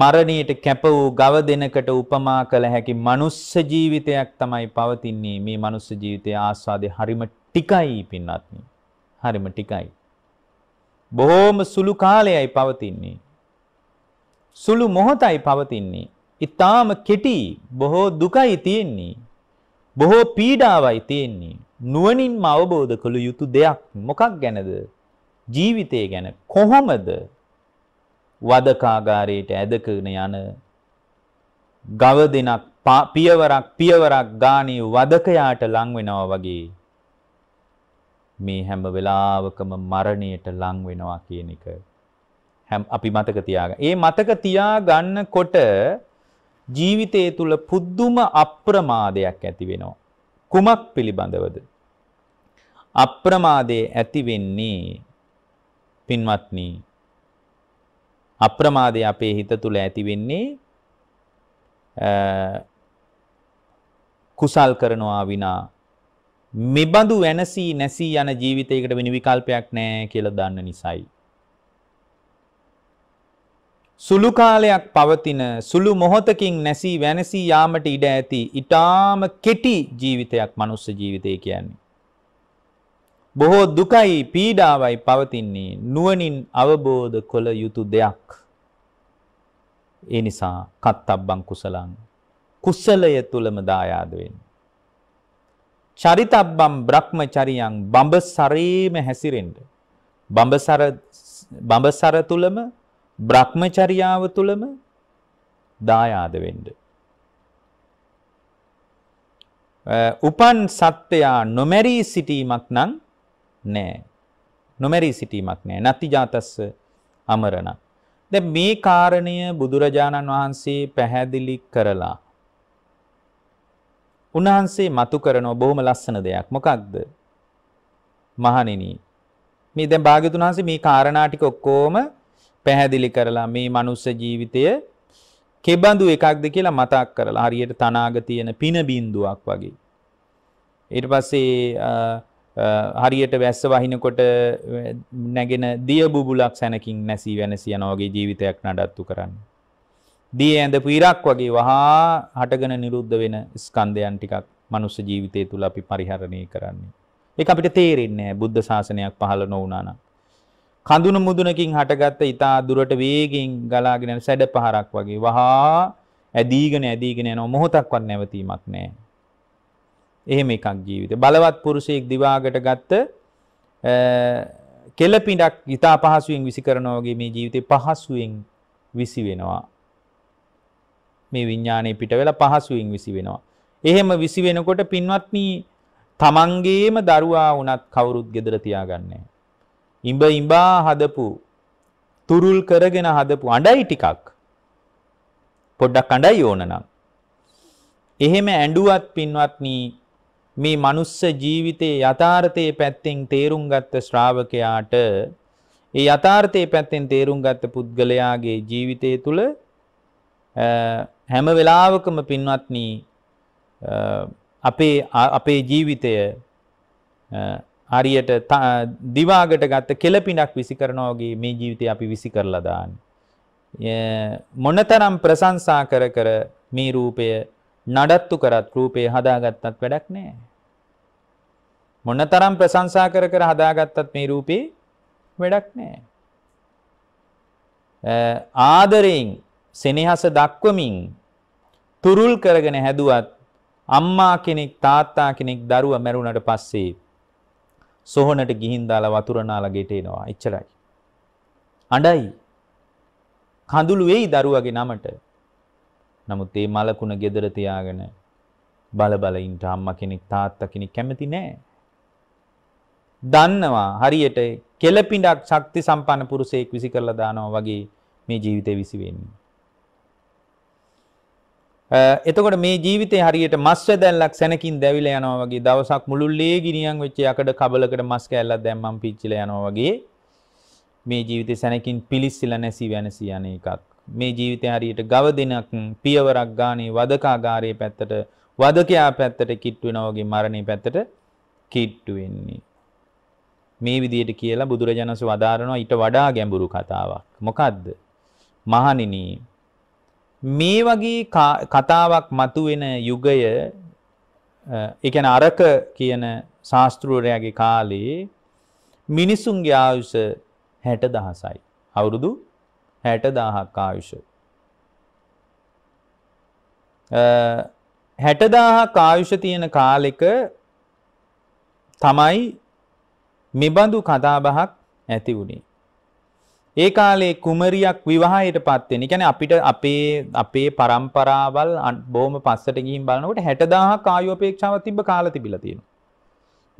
මරණයට කැප වූ ගව දෙනකට උපමා කළ හැකි මනුස්ස ජීවිතයක් තමයි පවතින්නේ මේ මනුස්ස ජීවිතයේ ආස්වාදේ හරිම ටිකයි පින්වත්නි හරිම ටිකයි බොහෝම සුළු කාලයයි පවතින්නේ සුළු මොහොතයි පවතින්නේ ඉතාම කෙටි බොහෝ දුකයි තියෙන්නේ. බොහෝ පීඩාවයි තියෙන්නේ. නුවණින්ම අවබෝධ කළ යුතු දෙයක් මොකක් ගැනද? ජීවිතය ගැන කොහොමද? වදකාගාරයට ඇදගෙන යන ගව දෙනක් පියවරක් පියවරක් ගානේ වදකයාට ලං වෙනවා වගේ මේ හැම වෙලාවකම මරණයට ලං වෙනවා කියන එක හැම් අපි මතක තියාගන්න. ඒ මතක තියාගන්නකොට ජීවිතය තුළ පුද්දුම අප්‍රමාදයක් ඇති වෙනවා. කුමක් පිළිබඳවද? අප්‍රමාදයේ ඇති වෙන්නේ පින්වත්නි අප්‍රමාදය අපේ හිත තුළ ඇති වෙන්නේ කුසල් කරනවා විනා මෙබඳු වෙනසී නැසී යන ජීවිතයකට වෙන විකල්පයක් නැහැ කියලා දන්න නිසායි සුළු කාලයක් පවතින සුළු මොහොතකින් නැසී වෙනසී යාමට ඉඩ ඇති ඊටාම කෙටි ජීවිතයක් මනුස්ස ජීවිතය කියන්නේ. බොහෝ දුකයි පීඩාවයි පවතින්නේ නුවණින් අවබෝධ කළ යුතු දෙයක්. ඒ නිසා කත්තබ්බං කුසලං කුසලය තුලම දායාද වෙන්න. චරිතබ්බම් බ්‍රහ්මචරියං බඹසරේම හැසිරෙන්න. බඹසර බඹසර තුලම බ්‍රහ්මචරියාව තුළම දායාද වෙන්න. උපන් සත්වයා නොමැරී සිටීමක් නම් නෑ. නොමැරී සිටීමක් නෑ. නැතිජාතස්ස අමරණ. දැන් මේ කාරණය බුදුරජාණන් වහන්සේ පැහැදිලි කරලා උන්වහන්සේ මතු කරන බොහොම ලස්සන දෙයක්. මොකක්ද? මහණෙනි මේ දැන් භාග්‍යතුන් වහන්සේ මේ කාරණා ටික ඔක්කොම පැහැදිලි කරලා මේ මනුස්ස ජීවිතය කෙබඳු එකක්ද කියලා මතක් කරලා හරියට තනාග තියෙන පින බින්දුවක් වගේ. ඊට පස්සේ හරියට වැස්ස වහිනකොට නැගෙන දිය බුබුලක් සැනකින් නැසී වෙනසි යන වගේ ජීවිතයක් නඩත්තු කරන්න. දිය ඇඳපු ඉරක් වගේ වහා හටගෙන නිරුද්ධ වෙන ස්කන්ධයන් ටිකක් මනුස්ස ජීවිතය තුල අපි පරිහරණය කරන්නේ. ඒක අපිට තේරෙන්නේ නැහැ බුද්ධ ශාසනයක් පහළ නොවුනා නම්. කඳුන මුදුනකින් හටගත්ත ඊතා දුරට වේගෙන් ගලාගෙන යන සැඩ පහරක් වගේ වහා ඇදීගෙන ඇදීගෙන යන මොහොතක්වත් නැවතීමක් නැහැ. එහෙම එකක් ජීවිතේ. බලවත් පුරුෂයෙක් දිවාගට ගත්ත කෙලපිඩක් ඊතා පහසුවෙන් විසි කරනවා වගේ මේ ජීවිතේ පහසුවෙන් විසි වෙනවා. මේ විඥානේ පිට වෙලා පහසුවෙන් විසි වෙනවා. එහෙම විසි වෙනකොට පින්වත්නි තමන්ගේම දරුවා වුණත් කවුරුත් gedara තියාගන්නේ නැහැ. ඉඹ ඉඹා හදපු තුරුල් කරගෙන හදපු අඩයි ටිකක් පොඩ්ඩක් අඩයි ඕන නම්. එහෙම ඇඩුවත් පින්වත්නී මේ මනුස්ස ජීවිතයේ යථාර්ථයේ පැත්තෙන් තේරුම් ගත්ත ශ්‍රාවකයාට ඒ යථාර්ථයේ පැත්තෙන් තේරුම් ගත්ත පුද්ගලයාගේ ජීවිතය තුළ හැම වෙලාවකම පින්වත්නි අපේ අපේ ජීවිතය හරියට දිවාගට ගත්ත කෙලපිනක් විසි කරනවා වගේ මේ ජීවිතය අපි විසි කරලා දාන්න. මොනතරම් ප්‍රශංසා කර කර මේ රූපය නඩත්තු කරත් රූපය හදාගත්තත් වැඩක් නෑ. මොනතරම් ප්‍රශංසා කර කර හදාගත්තත් මේ රූපේ වැඩක් නෑ. ආදරයෙන් සෙනෙහස දක්වමින් තුරුල් කරගෙන හැදුවත් අම්මා කෙනෙක් තාත්තා කෙනෙක් දරුව මැරුණට පස්සේ සොහොනට ගිහින් දාලා වතුර නාලා ගෙට එනවා. එච්චරයි. අඬයි. කඳුළු වෙයි දරුවගේ නමට. නමුත් මේ මලකුණ gedara තියාගෙන බල බල ඉන්න අම්මා කෙනෙක් තාත්තා කෙනෙක් කැමති නෑ. දන්නවා හරියට කෙලපිඩක් ශක්ති සම්පන්න පුරුෂයෙක් විසි කරලා දානවා වගේ මේ ජීවිතේ විසි වෙන්නේ. එතකොට මේ ජීවිතේ හරියට මස් වැදැල්ලක් සැනකින් දැවිලා යනවා වගේ දවසක් මුළුල්ලේ ගිනියම් වෙච්ච යකඩ කබලකට මස් කෑල්ලක් දැම්මම් පිච්චිලා යනවා වගේ මේ ජීවිතේ සැනකින් පිලිස්සලා නැසි වෙනසි යන එකක් මේ ජීවිතේ හරියට ගව දෙනක් පියවරක් ගානේ වදකාගාරයේ පැත්තට වදකයා පැත්තට කිට් වෙනවා වගේ මරණේ පැත්තට කිට් වෙන්නේ මේ විදිහට කියලා බුදුරජාණන්සේ වදාරනවා ඊට වඩා ගැඹුරු කතාවක් මොකද්ද මහණෙනි මේ වගේ කතාවක් මතුවෙන යුගය එකන අරක කියන ශාස්තෘවරයාගේ කාලයේ මිනිසුන්ගේ ආයුෂ හැට දහසයි. අවුරුදු හැට දාහක් ආයුෂ. හැටදාහක් ආයුෂ තියෙන කාලෙක තමයි මෙබඳු කතාබහක් ඇති වුණේ. ඒ කාලේ කුමරියක් විවාහයට පත් වෙන. කියන්නේ අපිට අපේ අපේ પરම්පරාවල් බොහොම පස්සට ගිහින් බලනකොට 60000ක් ආයු අපේක්ෂාවක් තිබ්බ කාලා තිබිලා තියෙනවා.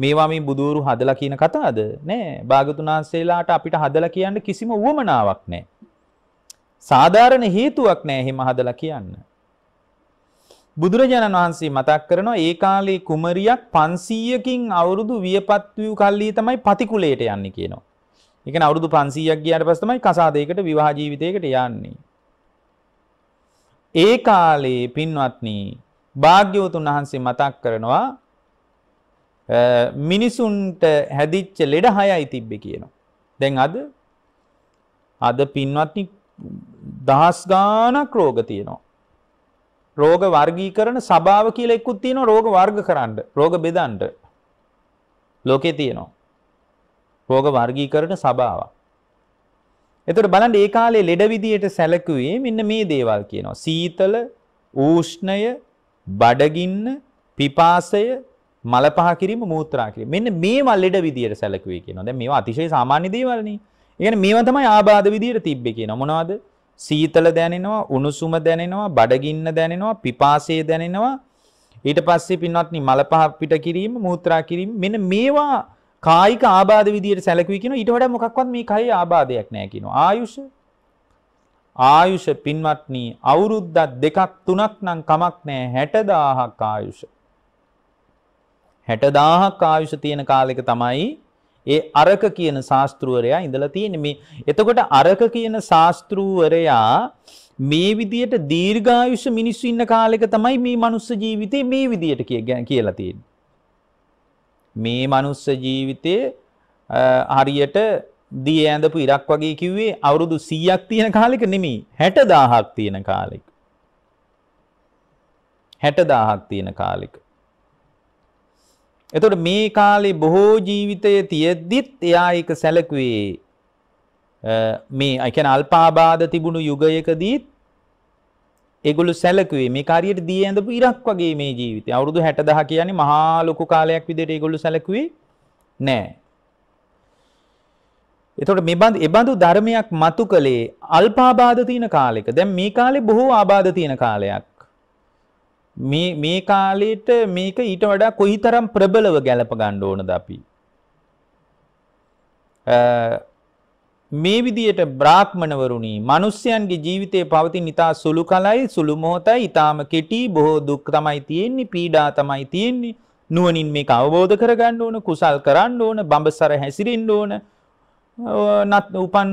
මේවා මේ බුදూరు හදලා කියන කතාවද? නෑ. භාගතුන් වහන්සේලාට අපිට හදලා කියන්න කිසිම උවමනාවක් නෑ. සාධාරණ හේතුවක් නෑ එහෙම හදලා කියන්න. බුදුරජාණන් වහන්සේ මතක් කරනවා ඒ කාලේ කුමරියක් 500කින් අවුරුදු වියපත් වූ කල්ලි තමයි පතිකුලයට යන්නේ කියනවා. එකන අවුරුදු පන්සීයක් ගියට පස්තමයි කසාදයකට විවාහ ජීවිතයකට යන්නේ. ඒ කාලයේ පින්වත්න භාග්‍යවතුන් වහන්සේ මතක් කරනවා මිනිසුන්ට හැදිච්ච ලෙඩ හයයි තිබ්බෙ කියනවා. දැන් අද අද පින්වත්නි දහස් ගානක් රෝග තියෙනවා. රෝග වර්ගීකරණ සභාව කියලා එක්කුත් තියෙනවා රෝග වර්ග කරන්න, රෝග බෙදන්න. ලෝකේ තියෙනවා. රෝග වර්ගීකරණ සභාවක්. එතකොට බලන්න ඒ කාලේ ලෙඩ විදියට සැලකුවේ මෙන්න මේ දේවල් කියනවා. සීතල, ඌෂ්ණය, බඩගින්න, පිපාසය, මල පහ කිරීම, මූත්‍රා කිරීම. මෙන්න මේවා ලෙඩ විදියට සැලකුවේ කියනවා. දැන් මේවා අතිශය සාමාන්‍ය දේවල් නේ. ඒ කියන්නේ මේවා තමයි ආබාධ විදියට තිබ්බේ කියනවා. මොනවද? සීතල දැනෙනවා, උණුසුම දැනෙනවා, බඩගින්න දැනෙනවා, පිපාසය දැනෙනවා. ඊට පස්සේ පින්වත්නි මල පහ පිට කිරීම, මූත්‍රා කිරීම මෙන්න මේවා කායික ආබාධ විදියට සැලකුවේ කියනවා ඊට වඩා මොකක්වත් මේ කයි ආබාධයක් නැහැ කියනවා. ආයුෂ ආයුෂ පින්වත්නි අවුරුද්දක් දෙකක් තුනක් නම් කමක් නැහැ 60000ක් ආයුෂ. 60000ක් ආයුෂ තියෙන කාලෙක තමයි ඒ අරක කියන ශාස්ත්‍රූවරයා ඉඳලා තියෙන්නේ මේ. එතකොට අරක කියන ශාස්ත්‍රූවරයා මේ විදියට දීර්ඝායුෂ මිනිස්සු ඉන්න කාලෙක තමයි මේ මනුස්ස ජීවිතේ මේ විදියට කියලා තියෙන්නේ. මේ මනුස්ස ජීවිතයේ හරියට දිය ඇඳපු ඉරක් වගේ කිව්වේ අවුරුදු 100ක් තියෙන කාලෙක නෙමෙයි 60000ක් තියෙන කාලෙක 60000ක් තියෙන කාලෙක එතකොට මේ කාලේ බොහෝ ජීවිතයේ තියෙද්දිත් එයා ඒක සැලකුවේ මේ ඒ කියන්නේ අල්පාබාධ තිබුණු යුගයකදීත් ඒගොල්ලෝ සැලකුවේ මේ කාරියට දී ඇඳපු ඉරක් වගේ මේ ජීවිතය. අවුරුදු 60000 කියන්නේ මහා ලොකු කාලයක් විදිහට ඒගොල්ලෝ සැලකුවේ නෑ. එතකොට මේ බඳ එබඳු ධර්මයක් මතු කළේ අල්පාබාධ තියෙන කාලෙක. දැන් මේ කාලේ බොහෝ ආබාධ තියෙන කාලයක්. මේ මේ කාලේට මේක ඊට වඩා කොයිතරම් ප්‍රබලව ගැලප ගන්න ඕනද අපි? මේ විදියට බ්‍රාහ්මණවරුනි මිනිස්යන්ගේ ජීවිතයේ පවතින ඊතා සුළු කලයි සුළු මොහොතයි ඊටාම කෙටි බොහෝ දුක් තමයි තියෙන්නේ පීඩා තමයි තියෙන්නේ නුවණින් මේක අවබෝධ කරගන්න ඕන කුසල් කරන්න ඕන බඹසර හැසිරෙන්න ඕන නත් උපන්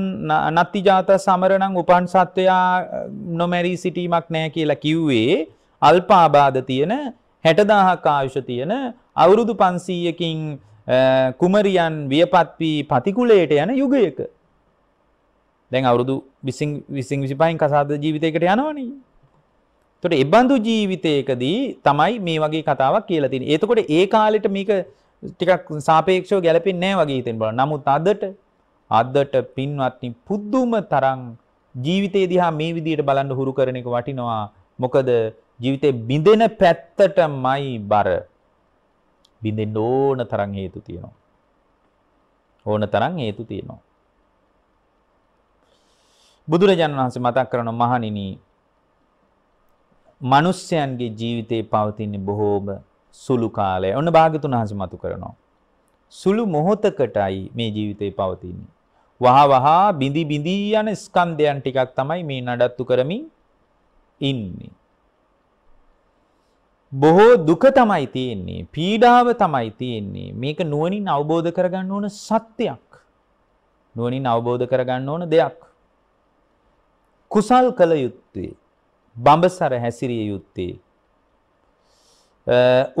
නත්තිජාත සමරණං උපන් සත්වයා නොමැරී සිටීමක් නැහැ කියලා කිව්වේ අල්පාබාධ තියෙන 60000ක ආයුෂ තියෙන අවුරුදු 500කින් කුමරියන් වියපත් වී පතිකුලයට යන යුගයක දැන් අවුරුදු විසින් විසින් විසිපයින් කසාද ජීවිතයකට යනවනේ. එතකොට එබඳු ජීවිතයකදී තමයි මේ වගේ කතාවක් කියලා තියෙන්නේ. එතකොට ඒ කාලෙට මේක ටිකක් සාපේක්ෂව ගැලපෙන්නේ නැහැ වගේ හිතෙන් බලන්න. නමුත් අදට අදට පින්වත්නි පුදුම තරම් ජීවිතේ දිහා මේ විදිහට බලන්න හුරු කරන එක වටිනවා. මොකද ජීවිතේ බිඳෙන පැත්තටමයි බර. බිඳෙන්න ඕන තරම් හේතු තියෙනවා. ඕන තරම් හේතු තියෙනවා. බුදුරජාණන් වහන්සේ මතක් කරන මහණෙනි මිනිස්යන්ගේ ජීවිතේ පවතින බොහෝම සුළු කාලය. ඔන්න භාග්‍යතුන් වහන්සේ මතු කරනවා. සුළු මොහොතකටයි මේ ජීවිතේ පවතින්නේ. වහ වහා බිඳි බිඳි යන ස්කන්ධයන් ටිකක් තමයි මේ නඩත්තු කරමින් ඉන්නේ. බොහෝ දුක තමයි තියෙන්නේ පීඩාව තමයි තියෙන්නේ මේක නුවණින් අවබෝධ කරගන්න ඕන සත්‍යයක් නුවණින් අවබෝධ කරගන්න ඕන දෙයක් කුසල් කළ යුත්තේ බඹසර හැසිරිය යුත්තේ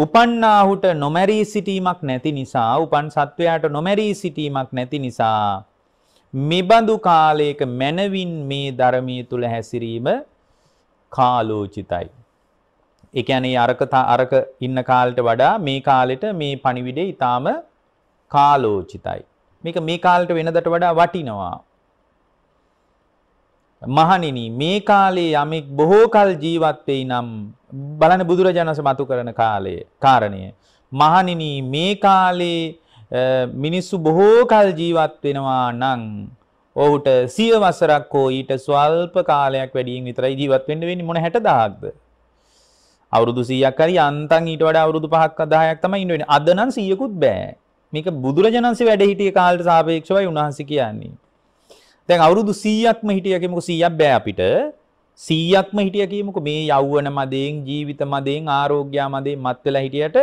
උපන්නාහුට නොමැරී සිටීමක් නැති නිසා උපන් සත්වයාට නොමැරී සිටීමක් නැති නිසා මෙබඳු කාලයක මැනවින් මේ ධර්මයේ තුල හැසිරීම කාලෝචිතයි. ඒ කියන්නේ අරක අරක ඉන්න කාලෙට වඩා මේ කාලෙට මේ පණිවිඩය ඊටාම කාලෝචිතයි. මේක මේ කාලෙට වෙනදට වඩා වටිනවා. මහණෙනි මේ කාලේ යමෙක් බොහෝ කල ජීවත් වෙයි නම් බලන බුදුරජාණන්ස මතු කරන කාලයේ කාරණය මහණෙනි මේ කාලේ මිනිස්සු බොහෝ කල ජීවත් වෙනවා නම් ඔහුට සිය වසරක් හෝ ඊට ස්වල්ප කාලයක් වැඩියෙන් විතරයි ජීවත් වෙන්න වෙන්නේ මොන 60000ක්ද අවුරුදු 100ක් හරි අන්තම් ඊට වඩා අවුරුදු 5ක් 10ක් තමයි ඉන්න වෙන්නේ අද නම් 100කුත් බෑ මේක බුදුරජාණන්සේ වැඩ හිටිය කාලයට සාපේක්ෂවයි උන්වහන්සේ කියන්නේ දැන් අවුරුදු 100ක්ම හිටිය කියමුකෝ 100ක් බෑ අපිට 100ක්ම හිටිය කියමුකෝ මේ යෞවන මදයෙන් ජීවිත මදයෙන් ආරෝග්‍ය මදයෙන් මත් වෙලා හිටියට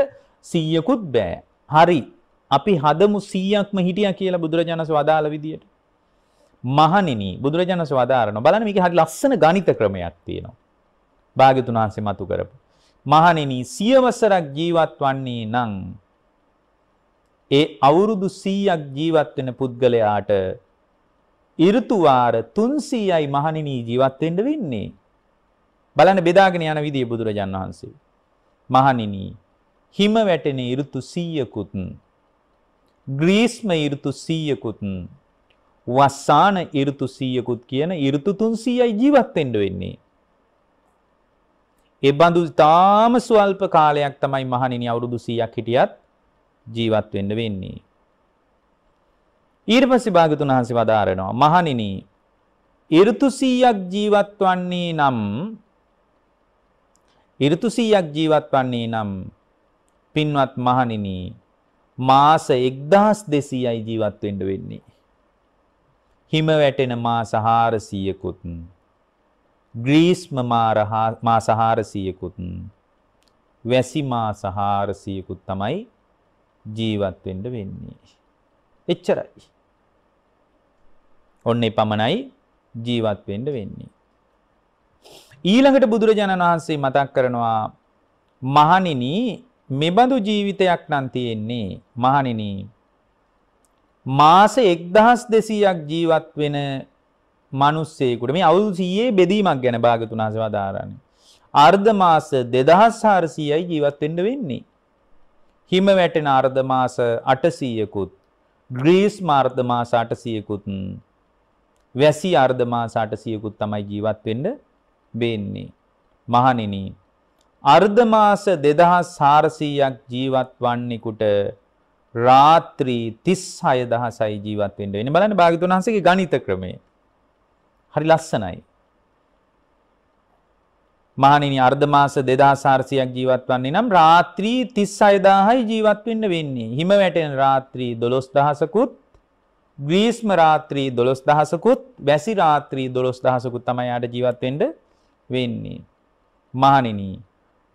100කුත් බෑ හරි අපි හදමු 100ක්ම හිටියා කියලා බුදුරජාණන්සේ වදාළ විදියට මහණෙනි බුදුරජාණන්සේ වදාරනවා බලන්න මේකේ හරි ලස්සන ගණිත ක්‍රමයක් තියෙනවා භාග්‍යතුන් වහන්සේ මතු කරපු මහණෙනි සියවසරක් ජීවත් වන්නේ නම් ඒ අවුරුදු 100ක් ජීවත් වෙන පුද්ගලයාට ඍතුවාර 300යි මහණෙනි ජීවත් වෙන්න වෙන්නේ. බලන්න බෙදාගෙන යන විදිය බුදුරජාන් වහන්සේ. මහණෙනි හිම වැටෙන ඍතු 100කුත් ග්‍රීස්ම ඍතු 100කුත් වසාන ඍතු 100කුත් කියන ඍතු 300යි ජීවත් වෙන්න වෙන්නේ. ඒ බඳු තාම ස්වල්ප කාලයක් තමයි මහණෙනි අවුරුදු 100ක් හිටියත් ජීවත් වෙන්න වෙන්නේ. ඊට පස්සේ භාගතුන් වහන්සේ වදාරනවා මහණෙනි ඍතු 100ක් ජීවත් වන්නේ නම් ඍතු 100ක් ජීවත් වන්නේ නම් පින්වත් මහණෙනි මාස 1200යි ජීවත් වෙන්න වෙන්නේ. හිම වැටෙන මාස 400කුත් ග්‍රීස්ම මාස 400කුත් වැසි මාස 400කුත් තමයි ජීවත් වෙන්න වෙන්නේ. එච්චරයි. ඔන්න පමණයි ජීවත් වෙන්න වෙන්නේ. ඊළඟට බුදුරජාණන් වහන්සේ මතක් කරනවා මහණෙනි මෙබඳු ජීවිතයක් නම් තියෙන්නේ මහණෙනි මාස 1200ක් ජීවත් වෙන මිනිස්සෙකුට මේ අවුරුදු 100 බෙදීමක් ගැන භාගතුන් වහන්සේ වදාරන්නේ අර්ධ මාස 2400යි ජීවත් වෙන්න වෙන්නේ හිම වැටෙන අර්ධ මාස 800කුත් ග්‍රීස් මාර්ධ මාස 800කුත් වැසි අර්ධමාස 800කුත් තමයි ජීවත් වෙන්න වෙන්නේ. මහණෙනි අර්ධමාස 2400ක් ජීවත් වන්නේකට රාත්‍රී 36000යි ජීවත් වෙන්න වෙන්නේ. බලන්න භාග්‍යතුන් වහන්සේගේ ගණිත ක්‍රමය. හරි ලස්සනයි. මහණෙනි අර්ධමාස 2400ක් ජීවත් වන්නේ නම් රාත්‍රී 36000යි ජීවත් වෙන්න වෙන්නේ. හිම වැටෙන රාත්‍රී 12000කුත් ග්‍රීස්ම රාත්‍රී 12000කුත් වැසි රාත්‍රී 12000කුත් තමයි යාට ජීවත් වෙන්න වෙන්නේ. මහණෙනි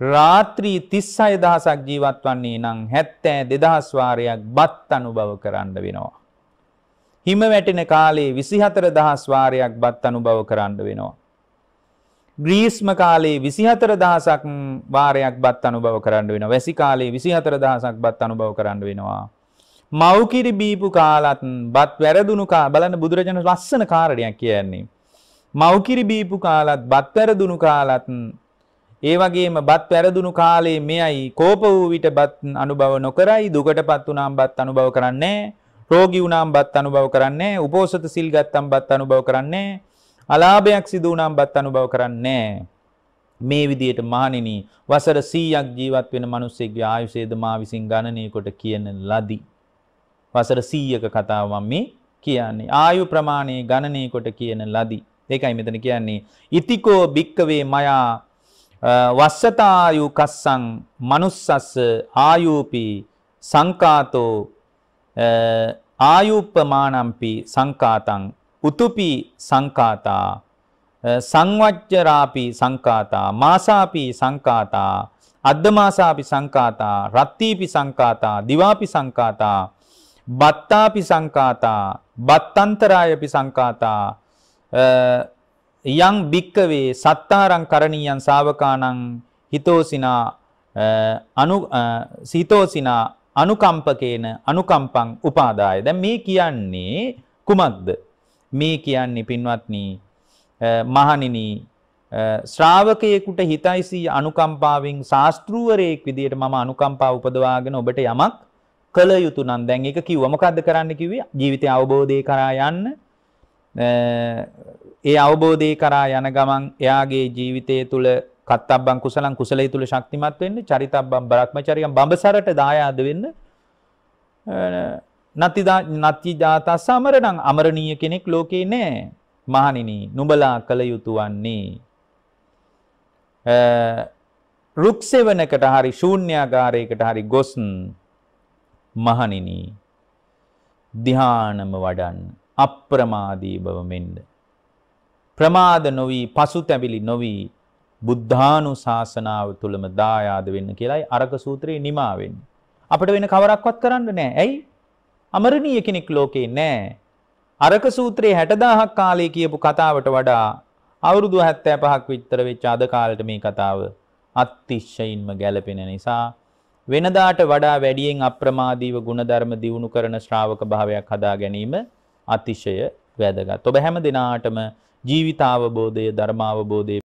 රාත්‍රී 36000ක් ජීවත් වන්නේ නම් 72000 වාරයක් බත් අනුභව කරන්න වෙනවා. හිම වැටෙන කාලේ 24000 වාරයක් බත් අනුභව කරන්න වෙනවා. ග්‍රීස්ම කාලේ 24000ක් වාරයක් බත් අනුභව කරන්න වෙනවා. වැසි කාලේ 24000ක් බත් අනුභව කරන්න වෙනවා. මව්කිරි බීපු කාලත් බත් වැරදුණු කා බලන්න බුදුරජාණන් ලස්සන කාරණයක් කියන්නේ. මව්කිරි බීපු කාලත් බත් වැරදුණු කාලත් ඒ වගේම බත් වැරදුණු කාලේ මෙයයි කෝප වූ විට බත් අනුභව නොකරයි දුකටපත් වුණාම් බත් අනුභව කරන්නේ රෝගී වුණාම් බත් අනුභව කරන්නේ උපෝසත සිල් ගත්තාම් බත් අනුභව කරන්නේ අලාභයක් සිදු වුණාම් බත් අනුභව කරන්නේ මේ විදියට මහණෙනි වසර 100ක් ජීවත් වෙන මිනිස්සෙක්ගේ ආයුෂයද මා විසින් ගණනය කොට කියන ලදී වසර 100ක කතාව මම මේ කියන්නේ. ආයු ප්‍රමාණය ගණනය කොට කියන ලදි. ඒකයි මෙතන කියන්නේ. ඉතිකෝ භික්කවේ මයා වස්සතායු කස්සං manussස්ස ආයූපි සංකාතෝ ආයුප්පමානම්පි සංකාතං උතුපි සංකාතා සංවච්චරාපි සංකාතා මාසාපි සංකාතා අද්දමාසාපි සංකාතා රත්තිපි සංකාතා දිවාපි සංකාතා බත්තාපි සංකාතා බත්තන්තරායපි සංකාතා යං භික්කවේ සත්තාරං කරණීයන් ශාවකානං හිතෝසිනා අනු සීතෝසිනා අනුකම්පකේන අනුකම්පං උපාදාය. දැන් මේ කියන්නේ කුමක්ද? මේ කියන්නේ පින්වත්නි මහණෙනි ශ්‍රාවකයෙකුට හිතයිසී අනුකම්පාවෙන් ශාස්ත්‍රූවරයෙක් විදියට මම අනුකම්පාව උපදවාගෙන ඔබට යමක් කළ යුතු නම් දැන් ඒක කිව්වා මොකද්ද කරන්න කිව්වේ ජීවිතය අවබෝධය කරා යන්න ඒ අවබෝධය කරා යන ගමන් එයාගේ ජීවිතය තුළ කත්තබ්බං කුසලං කුසලයේ තුල ශක්තිමත් වෙන්න චරිතබ්බං බ්‍රහ්මචරියම් බඹසරට දායාද වෙන්න නති නති ජාත සමරණං අමරණීය කෙනෙක් ලෝකේ නෑ මහණෙනි නුඹලා කල යුතු වන්නේ රුක්සෙවණකට හරි ශූන්‍යාගාරයකට හරි ගොස් මහණෙනි ධානම වඩන්න අප්‍රමාදී බව මෙන්න ප්‍රමාද නොවි පසුතැවිලි නොවි බුද්ධානුශාසනාව තුලම දායාද වෙන්න කියලායි අරක සූත්‍රයේ නිමා වෙන්නේ අපිට වෙන කවරක්වත් කරන්න නෑ ඇයි අමරණීය කෙනෙක් ලෝකේ නෑ අරක සූත්‍රයේ 60000ක් කාලේ කියපු කතාවට වඩා අවුරුදු 75ක් විතර වෙච්ච අද කාලේට මේ කතාව අතිශයින්ම ගැළපෙන නිසා වෙනදාට වඩා වැඩියෙන් අප්‍රමාදීව ගුණධර්ම දියුණු කරන ශ්‍රාවක භාවයක් හදා ගැනීම අතිශය වැදගත්. ඔබ හැම දිනාටම ජීවිතාවබෝධය ධර්මාවබෝධය